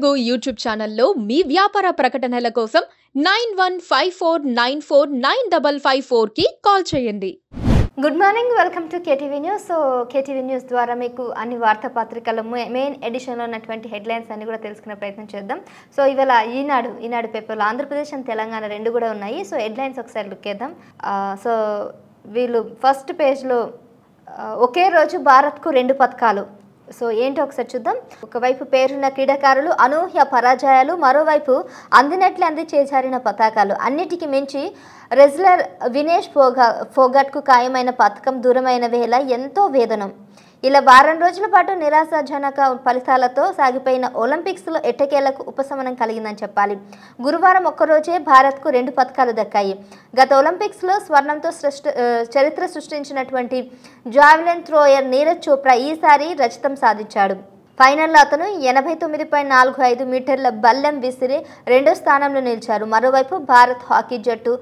Telugu YouTube ఛానల్లో మీ వ్యాపార ప్రకటనల కోసం nine one five four nine four nine double five ఫోర్కి కాల్ చేయండి good morning welcome to KTV news so KTV news ద్వారా మీకు అన్ని వార్తాపత్రికలు మెయిన్ ఎడిషన్లో ఉన్నటువంటి హెడ్లైన్స్ అన్ని కూడా తెలుసుకునే ప్రయత్నం చేద్దాం సో ఇవాళ ఈనాడు ఈనాడు పేపర్లో ఆంధ్రప్రదేశ్ అండ్ తెలంగాణ రెండు కూడా ఉన్నాయి సో హెడ్లైన్స్ ఒకసారి లుక్ చేద్దాం సో uh, వీళ్ళు ఫస్ట్ పేజ్లో uh, ఒకే రోజు భారత్కు రెండు పథకాలు సో ఏంటో ఒకసారి చూద్దాం ఒకవైపు పేరున్న క్రీడాకారులు అనూహ్య పరాజయాలు మరోవైపు అందినట్లు అంది చేజారిన పతాకాలు అన్నిటికీ మించి రెజ్లర్ వినేష్ ఫోగా ఫోగట్కు ఖాయమైన పథకం దూరమైన వేళ ఎంతో వేదనం ఇలా వారం రోజుల పాటు నిరాశాజనక ఫలితాలతో సాగిపోయిన లో ఎట్టకేలకు ఉపశమనం కలిగిందని చెప్పాలి గురువారం ఒక్కరోజే భారత్కు రెండు పథకాలు దక్కాయి గత లో స్వర్ణంతో చరిత్ర సృష్టించినటువంటి జావిలన్ థ్రోయర్ నీరజ్ చోప్రా ఈసారి రచితం సాధించాడు ఫైనల్లో అతను ఎనభై తొమ్మిది పాయింట్ నాలుగు ఐదు మీటర్ల బల్లెం విసిరి రెండో స్థానంలో నిలిచారు మరోవైపు భారత్ హాకీ జట్టు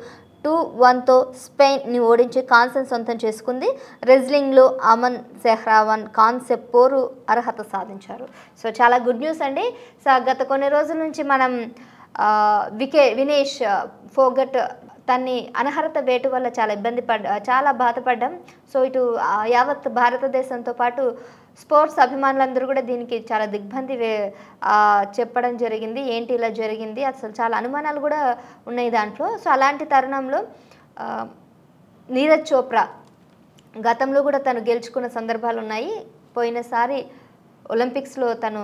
టూ వన్తో స్పెయిన్ని ఓడించి కాన్సన్ సొంతం చేసుకుంది రెజ్లింగ్లో అమన్ సెహ్రావన్ కాన్సెప్ట్ పోరు అర్హత సాధించారు సో చాలా గుడ్ న్యూస్ అండి సో గత కొన్ని రోజుల నుంచి మనం వికే వినేష్ ఫోగట్ తన్ని అనర్హత వేటు వల్ల చాలా ఇబ్బంది పడ్డా చాలా బాధపడ్డాం సో ఇటు యావత్ భారతదేశంతో పాటు స్పోర్ట్స్ అభిమానులందరూ కూడా దీనికి చాలా దిగ్భంతి చెప్పడం జరిగింది ఏంటి ఇలా జరిగింది అసలు చాలా అనుమానాలు కూడా ఉన్నాయి దాంట్లో సో అలాంటి తరుణంలో నీరజ్ చోప్రా గతంలో కూడా తను గెలుచుకున్న సందర్భాలు ఉన్నాయి పోయినసారి ఒలింపిక్స్లో తను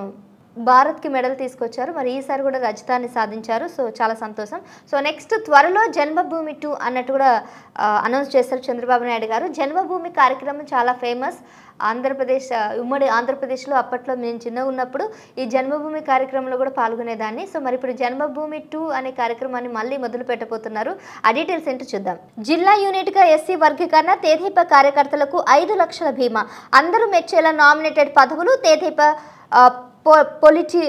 భారత్కి మెడల్ తీసుకొచ్చారు మరి ఈసారి కూడా రజతాన్ని సాధించారు సో చాలా సంతోషం సో నెక్స్ట్ త్వరలో జన్మభూమి టూ అన్నట్టు కూడా అనౌన్స్ చేస్తారు చంద్రబాబు నాయుడు గారు జన్మభూమి కార్యక్రమం చాలా ఫేమస్ ఆంధ్రప్రదేశ్ ఉమ్మడి ఆంధ్రప్రదేశ్లో అప్పట్లో నేను చిన్నగా ఉన్నప్పుడు ఈ జన్మభూమి కార్యక్రమంలో కూడా పాల్గొనేదాన్ని సో మరి ఇప్పుడు జన్మభూమి టూ అనే కార్యక్రమాన్ని మళ్ళీ మొదలు పెట్టబోతున్నారు ఆ డీటెయిల్స్ ఏంటో చూద్దాం జిల్లా యూనిట్గా ఎస్సీ వర్గీకరణ తేదీప కార్యకర్తలకు ఐదు లక్షల బీమా అందరూ మెచ్చేలా నామినేటెడ్ పదవులు తేదీప పొ పొలిటి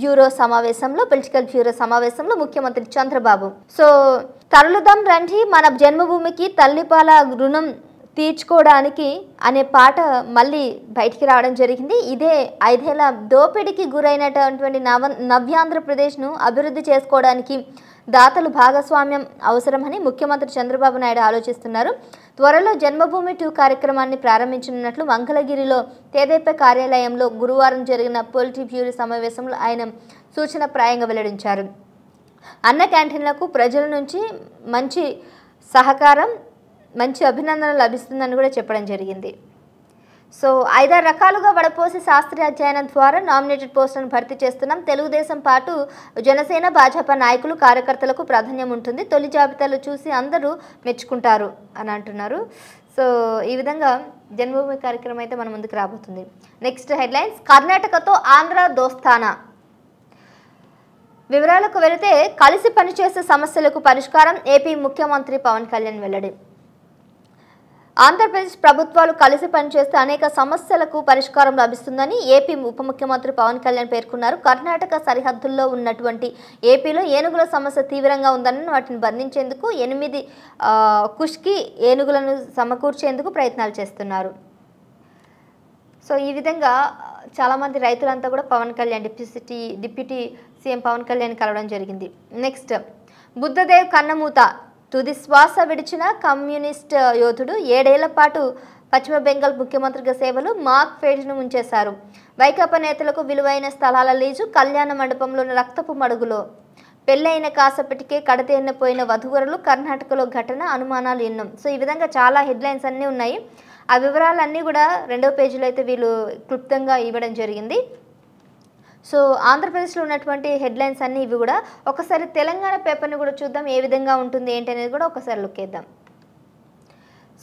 బ్యూరో సమావేశంలో పొలిటికల్ బ్యూరో సమావేశంలో ముఖ్యమంత్రి చంద్రబాబు సో తరలుదాం రండి మన జన్మభూమికి తల్లిపాల రుణం తీర్చుకోవడానికి అనే పాట మళ్ళీ బయటికి రావడం జరిగింది ఇదే ఐదేళ్ల దోపిడికి గురైనటువంటి నవ నవ్యాంధ్రప్రదేశ్ను అభివృద్ధి చేసుకోవడానికి దాతలు భాగస్వామ్యం అవసరమని ముఖ్యమంత్రి చంద్రబాబు నాయుడు ఆలోచిస్తున్నారు త్వరలో జన్మభూమి టూ కార్యక్రమాన్ని ప్రారంభించనున్నట్లు మంగళగిరిలో తేదేప కార్యాలయంలో గురువారం జరిగిన పొలిటీ బ్యూరో సమావేశంలో ఆయన సూచన ప్రాయంగా వెల్లడించారు అన్న క్యాంటీన్లకు ప్రజల నుంచి మంచి సహకారం మంచి అభినందన లభిస్తుందని కూడా చెప్పడం జరిగింది సో ఐదారు రకాలుగా వడపోసి శాస్త్రీయ అధ్యయనం ద్వారా నామినేటెడ్ పోస్టులను భర్తీ చేస్తున్నాం తెలుగుదేశం పాటు జనసేన భాజపా నాయకులు కార్యకర్తలకు ప్రాధాన్యం ఉంటుంది తొలి జాబితాలు చూసి అందరూ మెచ్చుకుంటారు అని అంటున్నారు సో ఈ విధంగా జన్మభూమి కార్యక్రమం అయితే మన ముందుకు రాబోతుంది నెక్స్ట్ హెడ్లైన్స్ కర్ణాటకతో ఆంధ్ర దోస్తానా వివరాలకు వెళితే కలిసి పనిచేసే సమస్యలకు పరిష్కారం ఏపీ ముఖ్యమంత్రి పవన్ కళ్యాణ్ వెల్లడి ఆంధ్రప్రదేశ్ ప్రభుత్వాలు కలిసి పనిచేస్తే అనేక సమస్యలకు పరిష్కారం లభిస్తుందని ఏపీ ఉప ముఖ్యమంత్రి పవన్ కళ్యాణ్ పేర్కొన్నారు కర్ణాటక సరిహద్దుల్లో ఉన్నటువంటి ఏపీలో ఏనుగుల సమస్య తీవ్రంగా ఉందని వాటిని బంధించేందుకు ఎనిమిది కుష్కి ఏనుగులను సమకూర్చేందుకు ప్రయత్నాలు చేస్తున్నారు సో ఈ విధంగా చాలామంది రైతులంతా కూడా పవన్ కళ్యాణ్ డిప్యూసిటీ డిప్యూటీ సీఎం పవన్ కళ్యాణ్ కలవడం జరిగింది నెక్స్ట్ బుద్ధదేవ్ కన్నమూత తుది శ్వాస విడిచిన కమ్యూనిస్ట్ యోధుడు ఏడేళ్ల పాటు పశ్చిమ బెంగాల్ ముఖ్యమంత్రిగా సేవలు మాక్ ఫేజ్ను ఉంచేశారు వైకాపా నేతలకు విలువైన స్థలాల లీజు కళ్యాణ మండపంలోని రక్తపు మడుగులో పెళ్ళైన కాసేపటికే కడతేరిన పోయిన వధువరులు కర్ణాటకలో ఘటన అనుమానాలు ఎన్నో సో ఈ విధంగా చాలా హెడ్లైన్స్ అన్నీ ఉన్నాయి ఆ వివరాలన్నీ కూడా రెండో పేజీలో అయితే వీళ్ళు క్లుప్తంగా ఇవ్వడం జరిగింది సో ఆంధ్రప్రదేశ్లో ఉన్నటువంటి హెడ్లైన్స్ అన్ని ఇవి కూడా ఒకసారి తెలంగాణ పేపర్ని కూడా చూద్దాం ఏ విధంగా ఉంటుంది ఏంటి అనేది కూడా ఒకసారి లుక్ వేద్దాం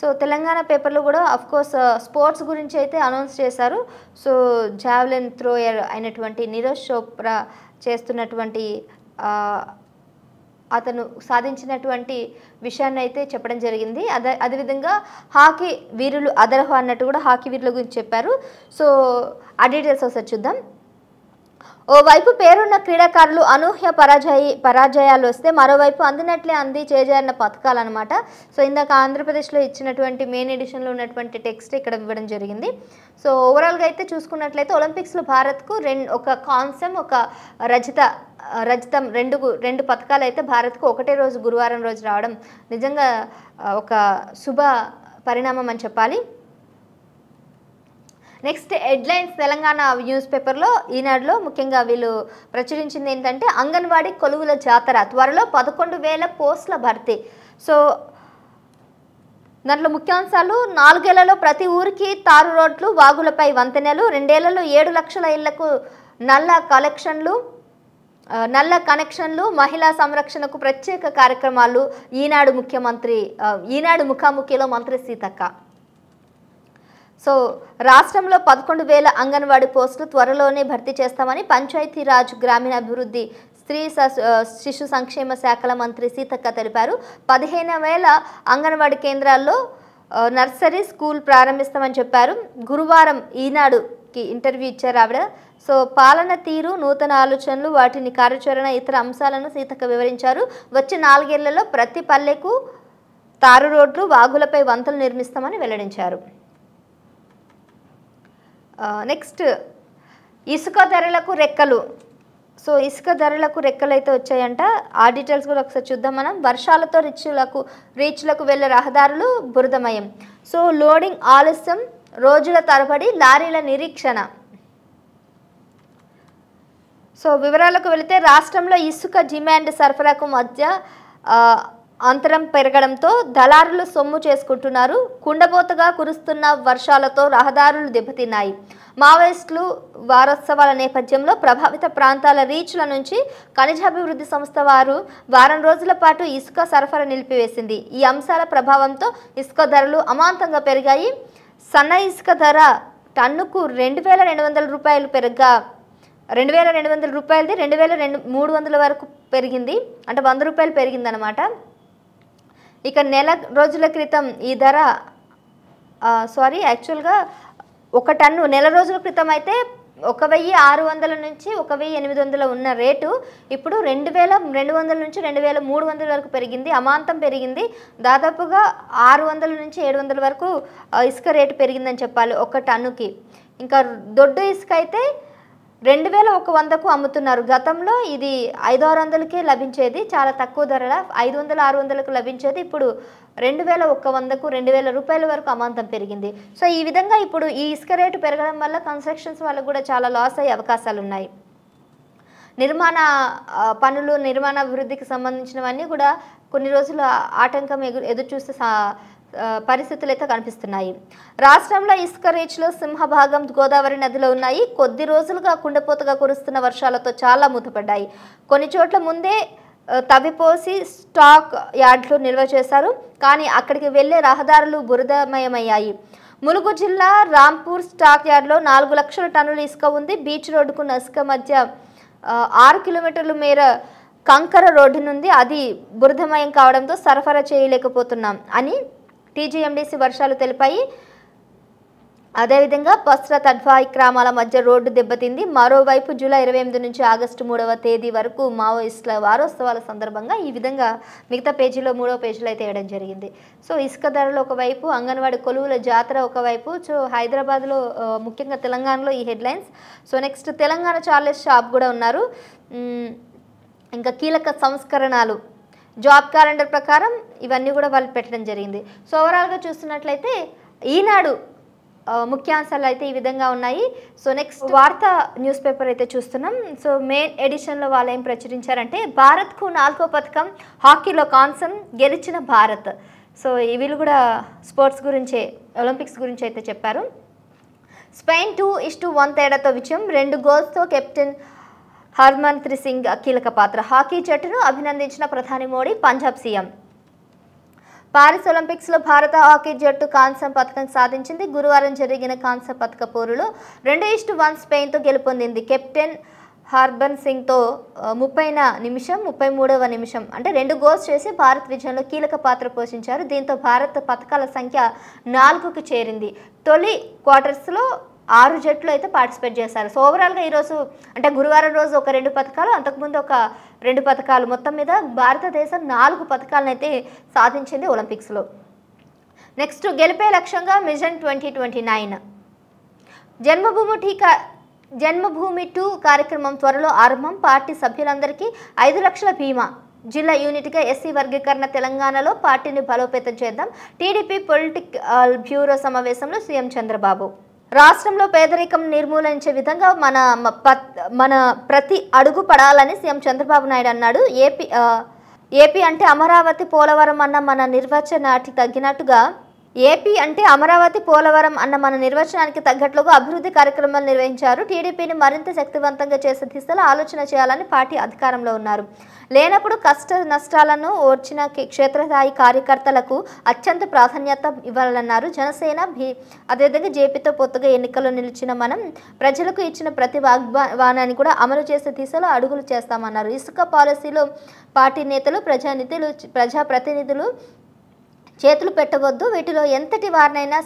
సో తెలంగాణ పేపర్లో కూడా అఫ్ కోర్స్ స్పోర్ట్స్ గురించి అయితే అనౌన్స్ చేశారు సో జావ్లిన్ థ్రోయర్ అయినటువంటి నీరజ్ చోప్రా చేస్తున్నటువంటి uh, అతను సాధించినటువంటి విషయాన్ని అయితే చెప్పడం జరిగింది అదే అదేవిధంగా హాకీ వీరులు అదరహో అన్నట్టు కూడా హాకీ వీరుల గురించి చెప్పారు సో ఆ డీటెయిల్స్ ఒకసారి చూద్దాం ఓవైపు పేరున్న క్రీడాకారులు అనూహ్య పరాజయ పరాజయాలు వస్తే మరోవైపు అందినట్లే అంది చేజారిన పథకాలు అనమాట సో ఇందాక ఆంధ్రప్రదేశ్లో ఇచ్చినటువంటి మెయిన్ ఎడిషన్లో ఉన్నటువంటి టెక్స్ట్ ఇక్కడ ఇవ్వడం జరిగింది సో ఓవరాల్గా అయితే చూసుకున్నట్లయితే ఒలింపిక్స్లో భారత్కు రెండు ఒక కాన్సెమ్ ఒక రజిత రజతం రెండు రెండు పథకాలు అయితే భారత్కు ఒకటే రోజు గురువారం రోజు రావడం నిజంగా ఒక శుభ పరిణామం అని చెప్పాలి నెక్స్ట్ హెడ్లైన్స్ తెలంగాణ న్యూస్ పేపర్లో ఈనాడులో ముఖ్యంగా వీళ్ళు ప్రచురించింది ఏంటంటే అంగన్వాడీ కొలువుల జాతర త్వరలో పదకొండు వేల పోస్టుల భర్తీ సో దాంట్లో ముఖ్యాంశాలు నాలుగేళ్లలో ప్రతి ఊరికి తారు రోడ్లు వాగులపై వంతెనలు రెండేళ్లలో ఏడు లక్షల ఇళ్లకు నల్ల కలెక్షన్లు నల్ల కనెక్షన్లు మహిళా సంరక్షణకు ప్రత్యేక కార్యక్రమాలు ఈనాడు ముఖ్యమంత్రి ఈనాడు ముఖాముఖిలో మంత్రి సీతక్క సో రాష్ట్రంలో పదకొండు వేల అంగన్వాడీ పోస్టులు త్వరలోనే భర్తీ చేస్తామని పంచాయతీరాజ్ గ్రామీణాభివృద్ధి స్త్రీ శిశు సంక్షేమ శాఖల మంత్రి సీతక్క తెలిపారు పదిహేను వేల అంగన్వాడీ కేంద్రాల్లో నర్సరీ స్కూల్ ప్రారంభిస్తామని చెప్పారు గురువారం ఈనాడుకి ఇంటర్వ్యూ ఇచ్చారు ఆవిడ సో పాలన తీరు నూతన ఆలోచనలు వాటిని కార్యాచరణ ఇతర అంశాలను సీతక్క వివరించారు వచ్చే నాలుగేళ్లలో ప్రతి పల్లెకు తారు రోడ్లు వాగులపై వంతలు నిర్మిస్తామని వెల్లడించారు నెక్స్ట్ ఇసుక ధరలకు రెక్కలు సో ఇసుక ధరలకు రెక్కలు అయితే వచ్చాయంట ఆ డీటెయిల్స్ కూడా ఒకసారి చూద్దాం మనం వర్షాలతో రిచ్లకు రీచ్లకు వెళ్ళే రహదారులు బురదమయం సో లోడింగ్ ఆలస్యం రోజుల తరబడి లారీల నిరీక్షణ సో వివరాలకు వెళితే రాష్ట్రంలో ఇసుక డిమాండ్ సరఫరాకు మధ్య అంతరం పెరగడంతో దళారులు సొమ్ము చేసుకుంటున్నారు కుండబోతగా కురుస్తున్న వర్షాలతో రహదారులు దెబ్బతిన్నాయి మావోయిస్టులు వారోత్సవాల నేపథ్యంలో ప్రభావిత ప్రాంతాల రీచ్ల నుంచి ఖనిజాభివృద్ధి సంస్థ వారు వారం రోజుల పాటు ఇసుక సరఫరా నిలిపివేసింది ఈ అంశాల ప్రభావంతో ఇసుక ధరలు అమాంతంగా పెరిగాయి సన్న ఇసుక ధర టన్నుకు రెండు వేల రెండు వందల రూపాయలు పెరగ్గా రెండు వేల రెండు వందల రూపాయలది రెండు వేల రెండు మూడు వందల వరకు పెరిగింది అంటే వంద రూపాయలు పెరిగిందనమాట ఇక నెల రోజుల క్రితం ఈ ధర సారీ యాక్చువల్గా ఒక టన్ను నెల రోజుల క్రితం అయితే ఒక వెయ్యి ఆరు వందల నుంచి ఒక వెయ్యి ఎనిమిది వందల ఉన్న రేటు ఇప్పుడు రెండు వేల రెండు వందల నుంచి రెండు వేల మూడు వందల వరకు పెరిగింది అమాంతం పెరిగింది దాదాపుగా ఆరు వందల నుంచి ఏడు వందల వరకు ఇసుక రేటు పెరిగిందని చెప్పాలి ఒక టన్నుకి ఇంకా దొడ్డు ఇసుక అయితే రెండు వేల ఒక వందకు అమ్ముతున్నారు గతంలో ఇది ఐదు ఆరు వందలకే లభించేది చాలా తక్కువ ధరల ఐదు వందల ఆరు వందలకు లభించేది ఇప్పుడు రెండు వేల ఒక్క వందకు రెండు వేల రూపాయల వరకు అమాంతం పెరిగింది సో ఈ విధంగా ఇప్పుడు ఈ ఇసుక రేటు పెరగడం వల్ల కన్స్ట్రక్షన్స్ వాళ్ళకు కూడా చాలా లాస్ అయ్యే అవకాశాలు ఉన్నాయి నిర్మాణ పనులు నిర్మాణ అభివృద్ధికి సంబంధించినవన్నీ కూడా కొన్ని రోజులు ఆటంకం ఎదురు చూస్తే పరిస్థితులు అయితే కనిపిస్తున్నాయి రాష్ట్రంలో ఇసుక రీచ్లో సింహభాగం గోదావరి నదిలో ఉన్నాయి కొద్ది రోజులుగా కుండపోతగా కురుస్తున్న వర్షాలతో చాలా మూతపడ్డాయి కొన్ని చోట్ల ముందే తవ్విపోసి స్టాక్ యార్డ్లు నిల్వ చేశారు కానీ అక్కడికి వెళ్లే రహదారులు బురదమయమయ్యాయి ములుగు జిల్లా రాంపూర్ స్టాక్ యార్డ్లో నాలుగు లక్షల టన్నుల ఇసుక ఉంది బీచ్ రోడ్డుకు నసుక మధ్య ఆరు కిలోమీటర్ల మేర కంకర రోడ్డు నుండి అది బురదమయం కావడంతో సరఫరా చేయలేకపోతున్నాం అని టీజీఎండీసీ వర్షాలు తెలిపాయి అదేవిధంగా పస్ర తడ్వాయి గ్రామాల మధ్య రోడ్డు దెబ్బతింది మరోవైపు జూలై ఇరవై ఎనిమిది నుంచి ఆగస్టు మూడవ తేదీ వరకు మావోయిస్టుల వారోత్సవాల సందర్భంగా ఈ విధంగా మిగతా పేజీలో మూడవ పేజీలో అయితే వేయడం జరిగింది సో ఇసుక ధరలు ఒకవైపు అంగన్వాడి కొలువుల జాతర ఒకవైపు సో హైదరాబాద్లో ముఖ్యంగా తెలంగాణలో ఈ headlines so next Telangana Charles shop కూడా ఉన్నారు ఇంకా కీలక సంస్కరణలు జాబ్ క్యాలెండర్ ప్రకారం ఇవన్నీ కూడా వాళ్ళు పెట్టడం జరిగింది సో ఓవరాల్గా చూస్తున్నట్లయితే ఈనాడు ముఖ్యాంశాలు అయితే ఈ విధంగా ఉన్నాయి సో నెక్స్ట్ వార్త న్యూస్ పేపర్ అయితే చూస్తున్నాం సో మెయిన్ ఎడిషన్లో వాళ్ళు ఏం ప్రచురించారంటే భారత్కు నాలుగో పథకం హాకీలో కాన్సన్ గెలిచిన భారత్ సో వీళ్ళు కూడా స్పోర్ట్స్ గురించే ఒలింపిక్స్ గురించి అయితే చెప్పారు Spain two is to one తేడాతో విజయం రెండు గోల్స్తో కెప్టెన్ హర్మన్త్రి సింగ్ కీలక పాత్ర హాకీ జట్టును అభినందించిన ప్రధాని మోడీ పంజాబ్ సీఎం పారిస్ లో భారత హాకీ జట్టు కాంస్య పథకం సాధించింది గురువారం జరిగిన కాంస్య పథక పోరులో రెండు ఇస్టు వన్ స్పెయిన్తో గెలుపొందింది కెప్టెన్ హార్బన్ సింగ్తో ముప్పై నిమిషం ముప్పై మూడవ నిమిషం అంటే రెండు గోల్స్ చేసి భారత్ విజయంలో కీలక పాత్ర పోషించారు దీంతో భారత పథకాల సంఖ్య నాలుగుకు చేరింది తొలి క్వార్టర్స్లో ఆరు జట్లు అయితే పార్టిసిపేట్ చేశారు సో ఓవరాల్గా ఈరోజు అంటే గురువారం రోజు ఒక రెండు పథకాలు అంతకుముందు ఒక రెండు పథకాలు మొత్తం మీద భారతదేశం నాలుగు పథకాలను అయితే సాధించింది ఒలింపిక్స్లో నెక్స్ట్ గెలిపే లక్ష్యంగా mission twenty twenty nine Janmabhoomi టీకా జన్మభూమి టూ కార్యక్రమం త్వరలో ఆరంభం పార్టీ సభ్యులందరికీ ఐదు లక్షల బీమా జిల్లా యూనిట్గా ఎస్సీ వర్గీకరణ తెలంగాణలో పార్టీని బలోపేతం చేద్దాం టీడీపీ పొలిటికల్ బ్యూరో సమావేశంలో సీఎం చంద్రబాబు రాష్ట్రంలో పేదరికం నిర్మూలించే విధంగా మన మన ప్రతి అడుగు పడాలని సీఎం చంద్రబాబు నాయుడు అన్నాడు ఏపీ ఏపీ అంటే అమరావతి పోలవరం అన్న మన నిర్వచనాటి తగ్గినట్టుగా ఏపీ అంటే అమరావతి పోలవరం అన్న మన నిర్వచనానికి తగ్గట్లుగా అభివృద్ధి కార్యక్రమాలు నిర్వహించారు టీడీపీని మరింత శక్తివంతంగా చేసే దిశలో ఆలోచన చేయాలని పార్టీ అధికారంలో ఉన్నారు లేనప్పుడు కష్ట నష్టాలను ఓర్చిన క్షేత్రస్థాయి కార్యకర్తలకు అత్యంత ప్రాధాన్యత ఇవ్వాలన్నారు జనసేన భీ అదేవిధంగా జేపీతో పొత్తుగా ఎన్నికల్లో నిలిచిన మనం ప్రజలకు ఇచ్చిన ప్రతి వాగ్వానాన్ని కూడా అమలు చేసే దిశలో అడుగులు చేస్తామన్నారు ఇసుక పాలసీలో పార్టీ నేతలు ప్రజానిధులు ప్రజాప్రతినిధులు చేతులు పెట్టవద్దు వీటిలో ఎంతటి వారినైనా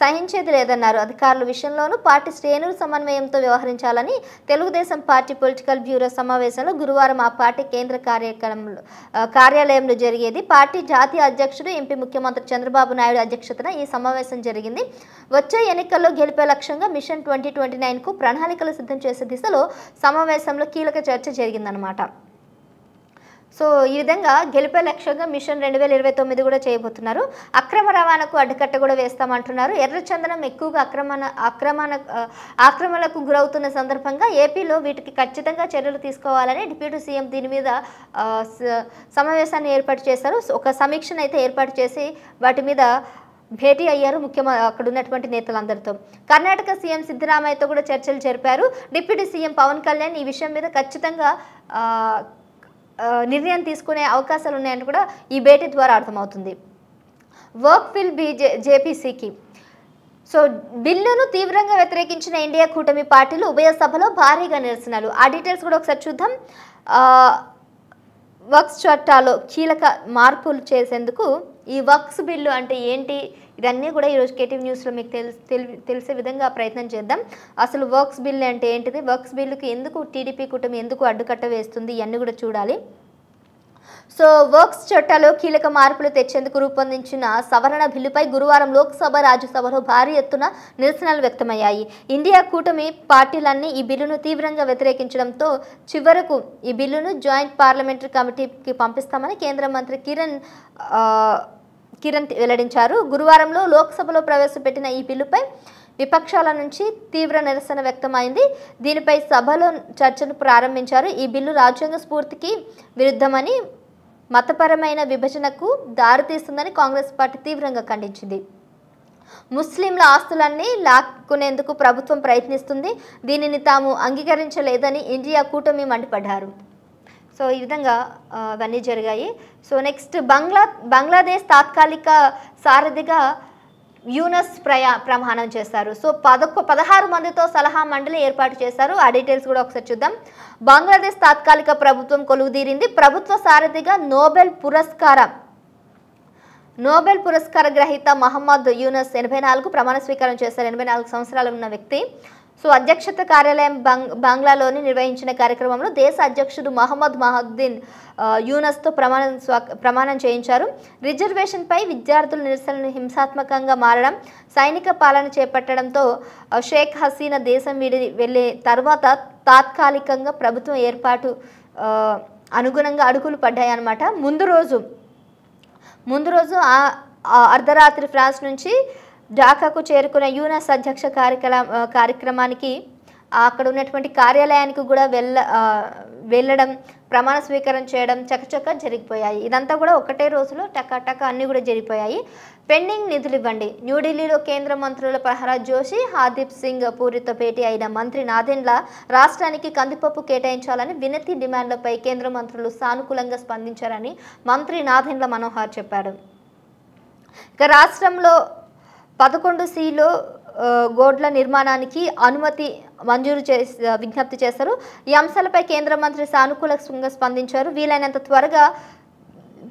సహించేది లేదన్నారు అధికారుల విషయంలోనూ పార్టీ శ్రేణుల సమన్వయంతో వ్యవహరించాలని తెలుగుదేశం పార్టీ పొలిటికల్ బ్యూరో సమావేశంలో గురువారం ఆ పార్టీ కేంద్ర కార్యక్రమంలో కార్యాలయంలో జరిగేది పార్టీ జాతీయ అధ్యక్షుడు ఎంపీ ముఖ్యమంత్రి చంద్రబాబు నాయుడు అధ్యక్షతన ఈ సమావేశం జరిగింది వచ్చే ఎన్నికల్లో గెలిపే లక్ష్యంగా మిషన్ ట్వంటీ ట్వంటీ నైన్కు ప్రణాళికలు సిద్ధం చేసే దిశలో సమావేశంలో కీలక చర్చ జరిగిందనమాట సో ఈ విధంగా గెలిపే లక్ష్యంగా మిషన్ రెండు వేల ఇరవై తొమ్మిది కూడా చేయబోతున్నారు అక్రమ రవాణాకు అడ్డుకట్ట కూడా వేస్తామంటున్నారు ఎర్రచందనం ఎక్కువగా అక్రమణ అక్రమణ ఆక్రమణకు గురవుతున్న సందర్భంగా ఏపీలో వీటికి ఖచ్చితంగా చర్యలు తీసుకోవాలని డిప్యూటీ సీఎం దీని మీద సమావేశాన్ని ఏర్పాటు చేశారు ఒక సమీక్షను అయితే ఏర్పాటు చేసి వాటి మీద భేటీ అయ్యారు ముఖ్యమంత్రి అక్కడ ఉన్నటువంటి నేతలందరితో కర్ణాటక సీఎం సిద్ధరామయ్యతో కూడా చర్చలు జరిపారు డిప్యూటీ సీఎం పవన్ కళ్యాణ్ ఈ విషయం మీద ఖచ్చితంగా నిర్ణయం తీసుకునే అవకాశాలు ఉన్నాయని కూడా ఈ భేటీ ద్వారా అర్థమవుతుంది వర్క్ ఫిల్ బీజే జేపీసీకి సో బిల్లును తీవ్రంగా వ్యతిరేకించిన ఇండియా కూటమి పార్టీలు ఉభయ సభలో భారీగా నిరసనలు ఆ డీటెయిల్స్ కూడా ఒకసారి చూద్దాం వర్క్స్ చట్టాలో కీలక మార్పులు చేసేందుకు ఈ వర్క్స్ బిల్లు అంటే ఏంటి ఇవన్నీ కూడా ఈరోజు కేటీవీ న్యూస్లో మీకు తెలి తెలిసే విధంగా ప్రయత్నం చేద్దాం అసలు వర్క్స్ బిల్ అంటే ఏంటిది వర్క్స్ బిల్లుకి ఎందుకు టీడీపీ కూటమి ఎందుకు అడ్డుకట్ట వేస్తుంది ఇవన్నీ కూడా చూడాలి సో వర్క్స్ చట్టాల్లో కీలక మార్పులు తెచ్చేందుకు రూపొందించిన సవరణ బిల్లుపై గురువారం లోక్సభ రాజ్యసభలో భారీ ఎత్తున నిరసనలు వ్యక్తమయ్యాయి ఇండియా కూటమి పార్టీలన్నీ ఈ బిల్లును తీవ్రంగా వ్యతిరేకించడంతో చివరకు ఈ బిల్లును జాయింట్ పార్లమెంటరీ కమిటీకి పంపిస్తామని కేంద్ర మంత్రి కిరణ్ కిరణ్ వెల్లడించారు గురువారంలో లోక్సభలో ప్రవేశపెట్టిన ఈ బిల్లుపై విపక్షాల నుంచి తీవ్ర నిరసన వ్యక్తమైంది దీనిపై సభలో చర్చను ప్రారంభించారు ఈ బిల్లు రాజ్యాంగ స్ఫూర్తికి విరుద్ధమని మతపరమైన విభజనకు దారితీస్తుందని కాంగ్రెస్ పార్టీ తీవ్రంగా ఖండించింది ముస్లింల ఆస్తులన్నీ లాక్కునేందుకు ప్రభుత్వం ప్రయత్నిస్తుంది దీనిని తాము అంగీకరించలేదని ఇండియా కూటమి మండిపడ్డారు సో ఈ విధంగా అవన్నీ జరిగాయి సో నెక్స్ట్ బంగ్లా బంగ్లాదేశ్ తాత్కాలిక సారథిగా యూనస్ ప్రయా ప్రమాణం చేశారు సో పదకొ పదహారు మందితో సలహా మండలి ఏర్పాటు చేశారు ఆ డీటెయిల్స్ కూడా ఒకసారి చూద్దాం బంగ్లాదేశ్ తాత్కాలిక ప్రభుత్వం కొలువుదీరింది ప్రభుత్వ సారథిగా నోబెల్ పురస్కారం నోబెల్ పురస్కార గ్రహీత మహమ్మద్ యూనస్ ఎనభై నాలుగు ప్రమాణ స్వీకారం చేశారు ఎనభై నాలుగు సంవత్సరాలు ఉన్న వ్యక్తి సో అధ్యక్షత కార్యాలయం బంగ్లాలోని నిర్వహించిన కార్యక్రమంలో దేశ అధ్యక్షుడు మహమ్మద్ మహద్దీన్ యూనస్తో ప్రమాణం ప్రమాణం చేయించారు రిజర్వేషన్పై విద్యార్థుల నిరసనలు హింసాత్మకంగా మారడం సైనిక పాలన చేపట్టడంతో షేక్ హసీనా దేశం విడి వెళ్ళే తర్వాత తాత్కాలికంగా ప్రభుత్వం ఏర్పాటు అనుగుణంగా అడుగులు పడ్డాయన్నమాట ముందు రోజు ముందు రోజు అర్ధరాత్రి ఫ్రాన్స్ నుంచి ఢాకాకు చేరుకున్న యూనస్ అధ్యక్ష కార్యక్రమ కార్యక్రమానికి అక్కడ ఉన్నటువంటి కార్యాలయానికి కూడా వెళ్ళ వెళ్ళడం ప్రమాణ స్వీకారం చేయడం చకచక జరిగిపోయాయి ఇదంతా కూడా ఒకటే రోజులో టకాటక అన్నీ కూడా జరిగిపోయాయి పెండింగ్ నిధులు ఇవ్వండి న్యూఢిల్లీలో కేంద్ర మంత్రుల ప్రహ్లాద్ జోషి హార్దీప్ సింగ్ పూరితో భేటీ అయిన మంత్రి నాదెండ్ల రాష్ట్రానికి కందిపప్పు కేటాయించాలని వినతి డిమాండ్లపై కేంద్ర మంత్రులు సానుకూలంగా స్పందించారని మంత్రి నాదెండ్ల మనోహర్ చెప్పారు ఇక రాష్ట్రంలో పదకొండు సిలో గోడ్ల నిర్మాణానికి అనుమతి మంజూరు చేసి విజ్ఞప్తి చేశారు ఈ అంశాలపై కేంద్ర మంత్రి సానుకూలంగా స్పందించారు వీలైనంత త్వరగా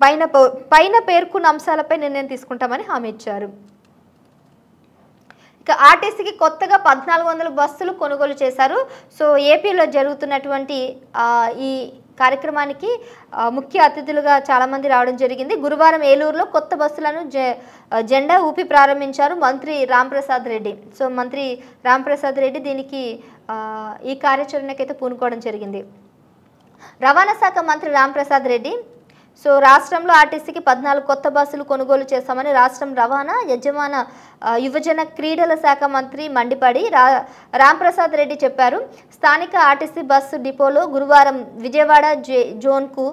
పైన పైన పేర్కొన్న అంశాలపై నిర్ణయం తీసుకుంటామని హామీ ఇచ్చారు ఇక ఆర్టీసీకి కొత్తగా పద్నాలుగు వందల బస్సులు కొనుగోలు చేశారు సో ఏపీలో జరుగుతున్నటువంటి ఈ కార్యక్రమానికి ముఖ్య అతిథులుగా చాలామంది రావడం జరిగింది గురువారం ఏలూరులో కొత్త బస్సులను జెండా ఊపి ప్రారంభించారు మంత్రి రాంప్రసాద్ రెడ్డి సో మంత్రి రాంప్రసాద్ రెడ్డి దీనికి ఈ కార్యాచరణకైతే పూనుకోవడం జరిగింది రవాణా శాఖ మంత్రి రాంప్రసాద్ రెడ్డి సో రాష్ట్రంలో ఆర్టీసీకి పద్నాలుగు కొత్త బస్సులు కొనుగోలు చేస్తామని రాష్ట్రం రవాణా యజమాన యువజన క్రీడల శాఖ మంత్రి మండిపడి రా రాంప్రసాద్ రెడ్డి చెప్పారు స్థానిక ఆర్టీసీ బస్సు డిపోలో గురువారం విజయవాడ జోన్కు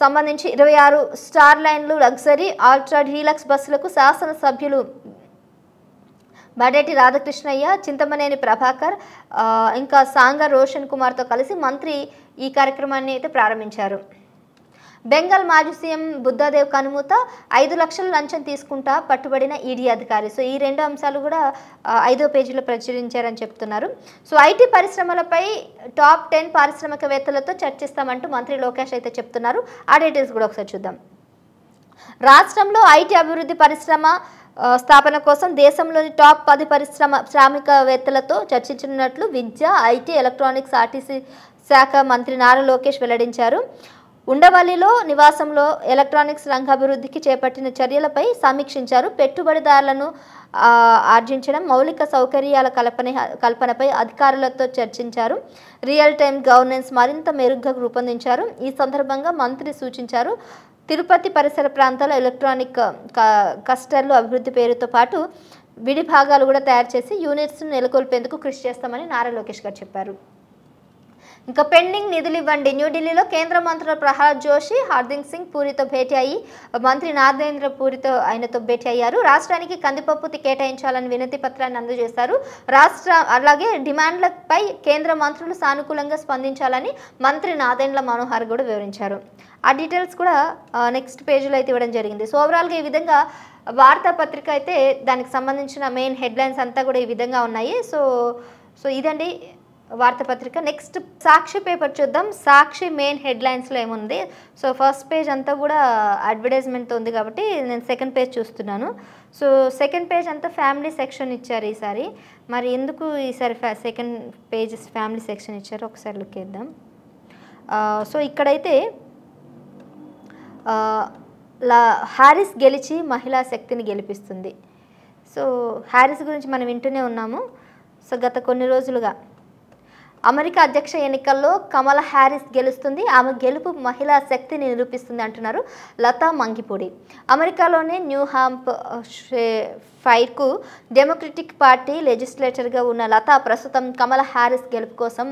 సంబంధించి ఇరవై ఆరు స్టార్ లైన్లు లగ్జరీ ఆల్ట్రా డీలక్స్ బస్సులకు శాసనసభ్యులు బడేటి రాధాకృష్ణయ్య చింతమనేని ప్రభాకర్ ఇంకా సాంగర్ రోషన్ కుమార్తో కలిసి మంత్రి ఈ కార్యక్రమాన్ని అయితే ప్రారంభించారు బెంగాల్ మాజీ సీఎం బుద్ధాదేవ్ కనుమూత ఐదు లక్షల లంచం తీసుకుంటా పట్టుబడిన ఈడీ అధికారి సో ఈ రెండు అంశాలు కూడా ఐదో పేజీలో ప్రచురించారని చెప్తున్నారు సో ఐటీ పరిశ్రమలపై టాప్ టెన్ పారిశ్రామికవేత్తలతో చర్చిస్తామంటూ మంత్రి లోకేష్ అయితే చెప్తున్నారు ఆ డీటెయిల్స్ కూడా ఒకసారి చూద్దాం రాష్ట్రంలో ఐటీ అభివృద్ధి పరిశ్రమ స్థాపన కోసం దేశంలోని టాప్ పది పరిశ్రమ శ్రామికవేత్తలతో చర్చించినట్లు విద్య ఐటీ ఎలక్ట్రానిక్స్ ఆర్టీసీ శాఖ మంత్రి నారా లోకేష్ వెల్లడించారు ఉండవల్లిలో నివాసంలో ఎలక్ట్రానిక్స్ రంగ అభివృద్ధికి చేపట్టిన చర్యలపై సమీక్షించారు పెట్టుబడిదారులను ఆర్జించడం మౌలిక సౌకర్యాల కల్పన కల్పనపై అధికారులతో చర్చించారు రియల్ టైం గవర్నెన్స్ మరింత మెరుగ్గా రూపొందించారు ఈ సందర్భంగా మంత్రి సూచించారు తిరుపతి పరిసర ప్రాంతాల ఎలక్ట్రానిక్ కస్టర్లు అభివృద్ధి పేరుతో పాటు విడి భాగాలు కూడా తయారు చేసి యూనిట్స్ను నెలకొల్పేందుకు కృషి చేస్తామని నారా లోకేష్ గారు చెప్పారు ఇంకా పెండింగ్ నిధులు ఇవ్వండి న్యూఢిల్లీలో కేంద్ర మంత్రులు ప్రహ్లాద్ జోషి హర్దింగ్ సింగ్ పూరితో భేటీ అయ్యి మంత్రి నాగేంద్ర పూరితో ఆయనతో భేటీ అయ్యారు రాష్ట్రానికి కందిపప్పు కేటాయించాలని వినతి పత్రాన్ని అందజేశారు రాష్ట్ర అలాగే డిమాండ్లపై కేంద్ర మంత్రులు సానుకూలంగా స్పందించాలని మంత్రి నాదేండ్ల మనోహర్ కూడా వివరించారు ఆ డీటెయిల్స్ కూడా నెక్స్ట్ పేజీలో అయితే ఇవ్వడం జరిగింది సో ఓవరాల్గా ఈ విధంగా వార్తాపత్రిక అయితే దానికి సంబంధించిన మెయిన్ హెడ్లైన్స్ అంతా కూడా ఈ విధంగా ఉన్నాయి సో సో ఇదండి వార్తపత్రిక నెక్స్ట్ సాక్షి పేపర్ చూద్దాం సాక్షి మెయిన్ హెడ్లైన్స్లో ఏముంది సో ఫస్ట్ పేజ్ అంతా కూడా అడ్వర్టైజ్మెంట్తో ఉంది కాబట్టి నేను సెకండ్ పేజ్ చూస్తున్నాను సో సెకండ్ పేజ్ అంతా ఫ్యామిలీ సెక్షన్ ఇచ్చారు ఈసారి మరి ఎందుకు ఈసారి సెకండ్ పేజ్ ఫ్యామిలీ సెక్షన్ ఇచ్చారు ఒకసారి లుక్ వేద్దాం సో ఇక్కడైతే లా హారిస్ గెలిచి మహిళా శక్తిని గెలిపిస్తుంది సో హారిస్ గురించి మనం వింటూనే ఉన్నాము సో గత కొన్ని రోజులుగా అమెరికా అధ్యక్ష ఎన్నికల్లో కమల హ్యారిస్ గెలుస్తుంది ఆమె గెలుపు మహిళా శక్తిని నిరూపిస్తుంది అంటున్నారు లతా మంగిపూడి అమెరికాలోనే న్యూ హాంప్ ఫైర్కు డెమోక్రటిక్ పార్టీ లెజిస్లేటర్గా ఉన్న లతా ప్రస్తుతం కమల హ్యారిస్ గెలుపు కోసం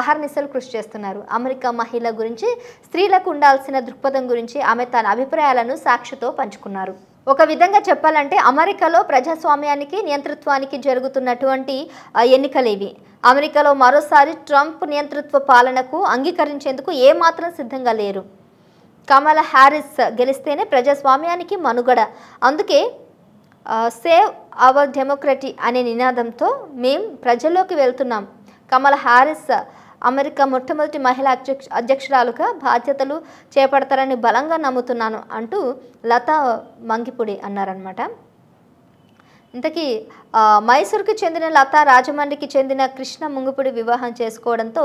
అహర్నిశలు కృషి చేస్తున్నారు అమెరికా మహిళల గురించి స్త్రీలకు ఉండాల్సిన దృక్పథం గురించి ఆమె తన అభిప్రాయాలను సాక్షితో పంచుకున్నారు ఒక విధంగా చెప్పాలంటే అమెరికాలో ప్రజాస్వామ్యానికి నియంతృత్వానికి జరుగుతున్నటువంటి ఎన్నికలేవి అమెరికాలో మరోసారి ట్రంప్ నియంతృత్వ పాలనకు అంగీకరించేందుకు ఏమాత్రం సిద్ధంగా లేరు కమల హ్యారిస్ గెలిస్తేనే ప్రజాస్వామ్యానికి మనుగడ అందుకే సేవ్ అవర్ డెమోక్రటీ అనే నినాదంతో మేము ప్రజల్లోకి వెళ్తున్నాం కమల హ్యారిస్ అమెరికా మొట్టమొదటి మహిళా అధ్యక్షురాలుగా బాధ్యతలు చేపడతారని బలంగా నమ్ముతున్నాను అంటూ లతా మంగిపుడి అన్నారనమాట ఇంతకీ మైసూర్కి చెందిన లతా రాజమండ్రికి చెందిన కృష్ణ ముంగుపుడి వివాహం చేసుకోవడంతో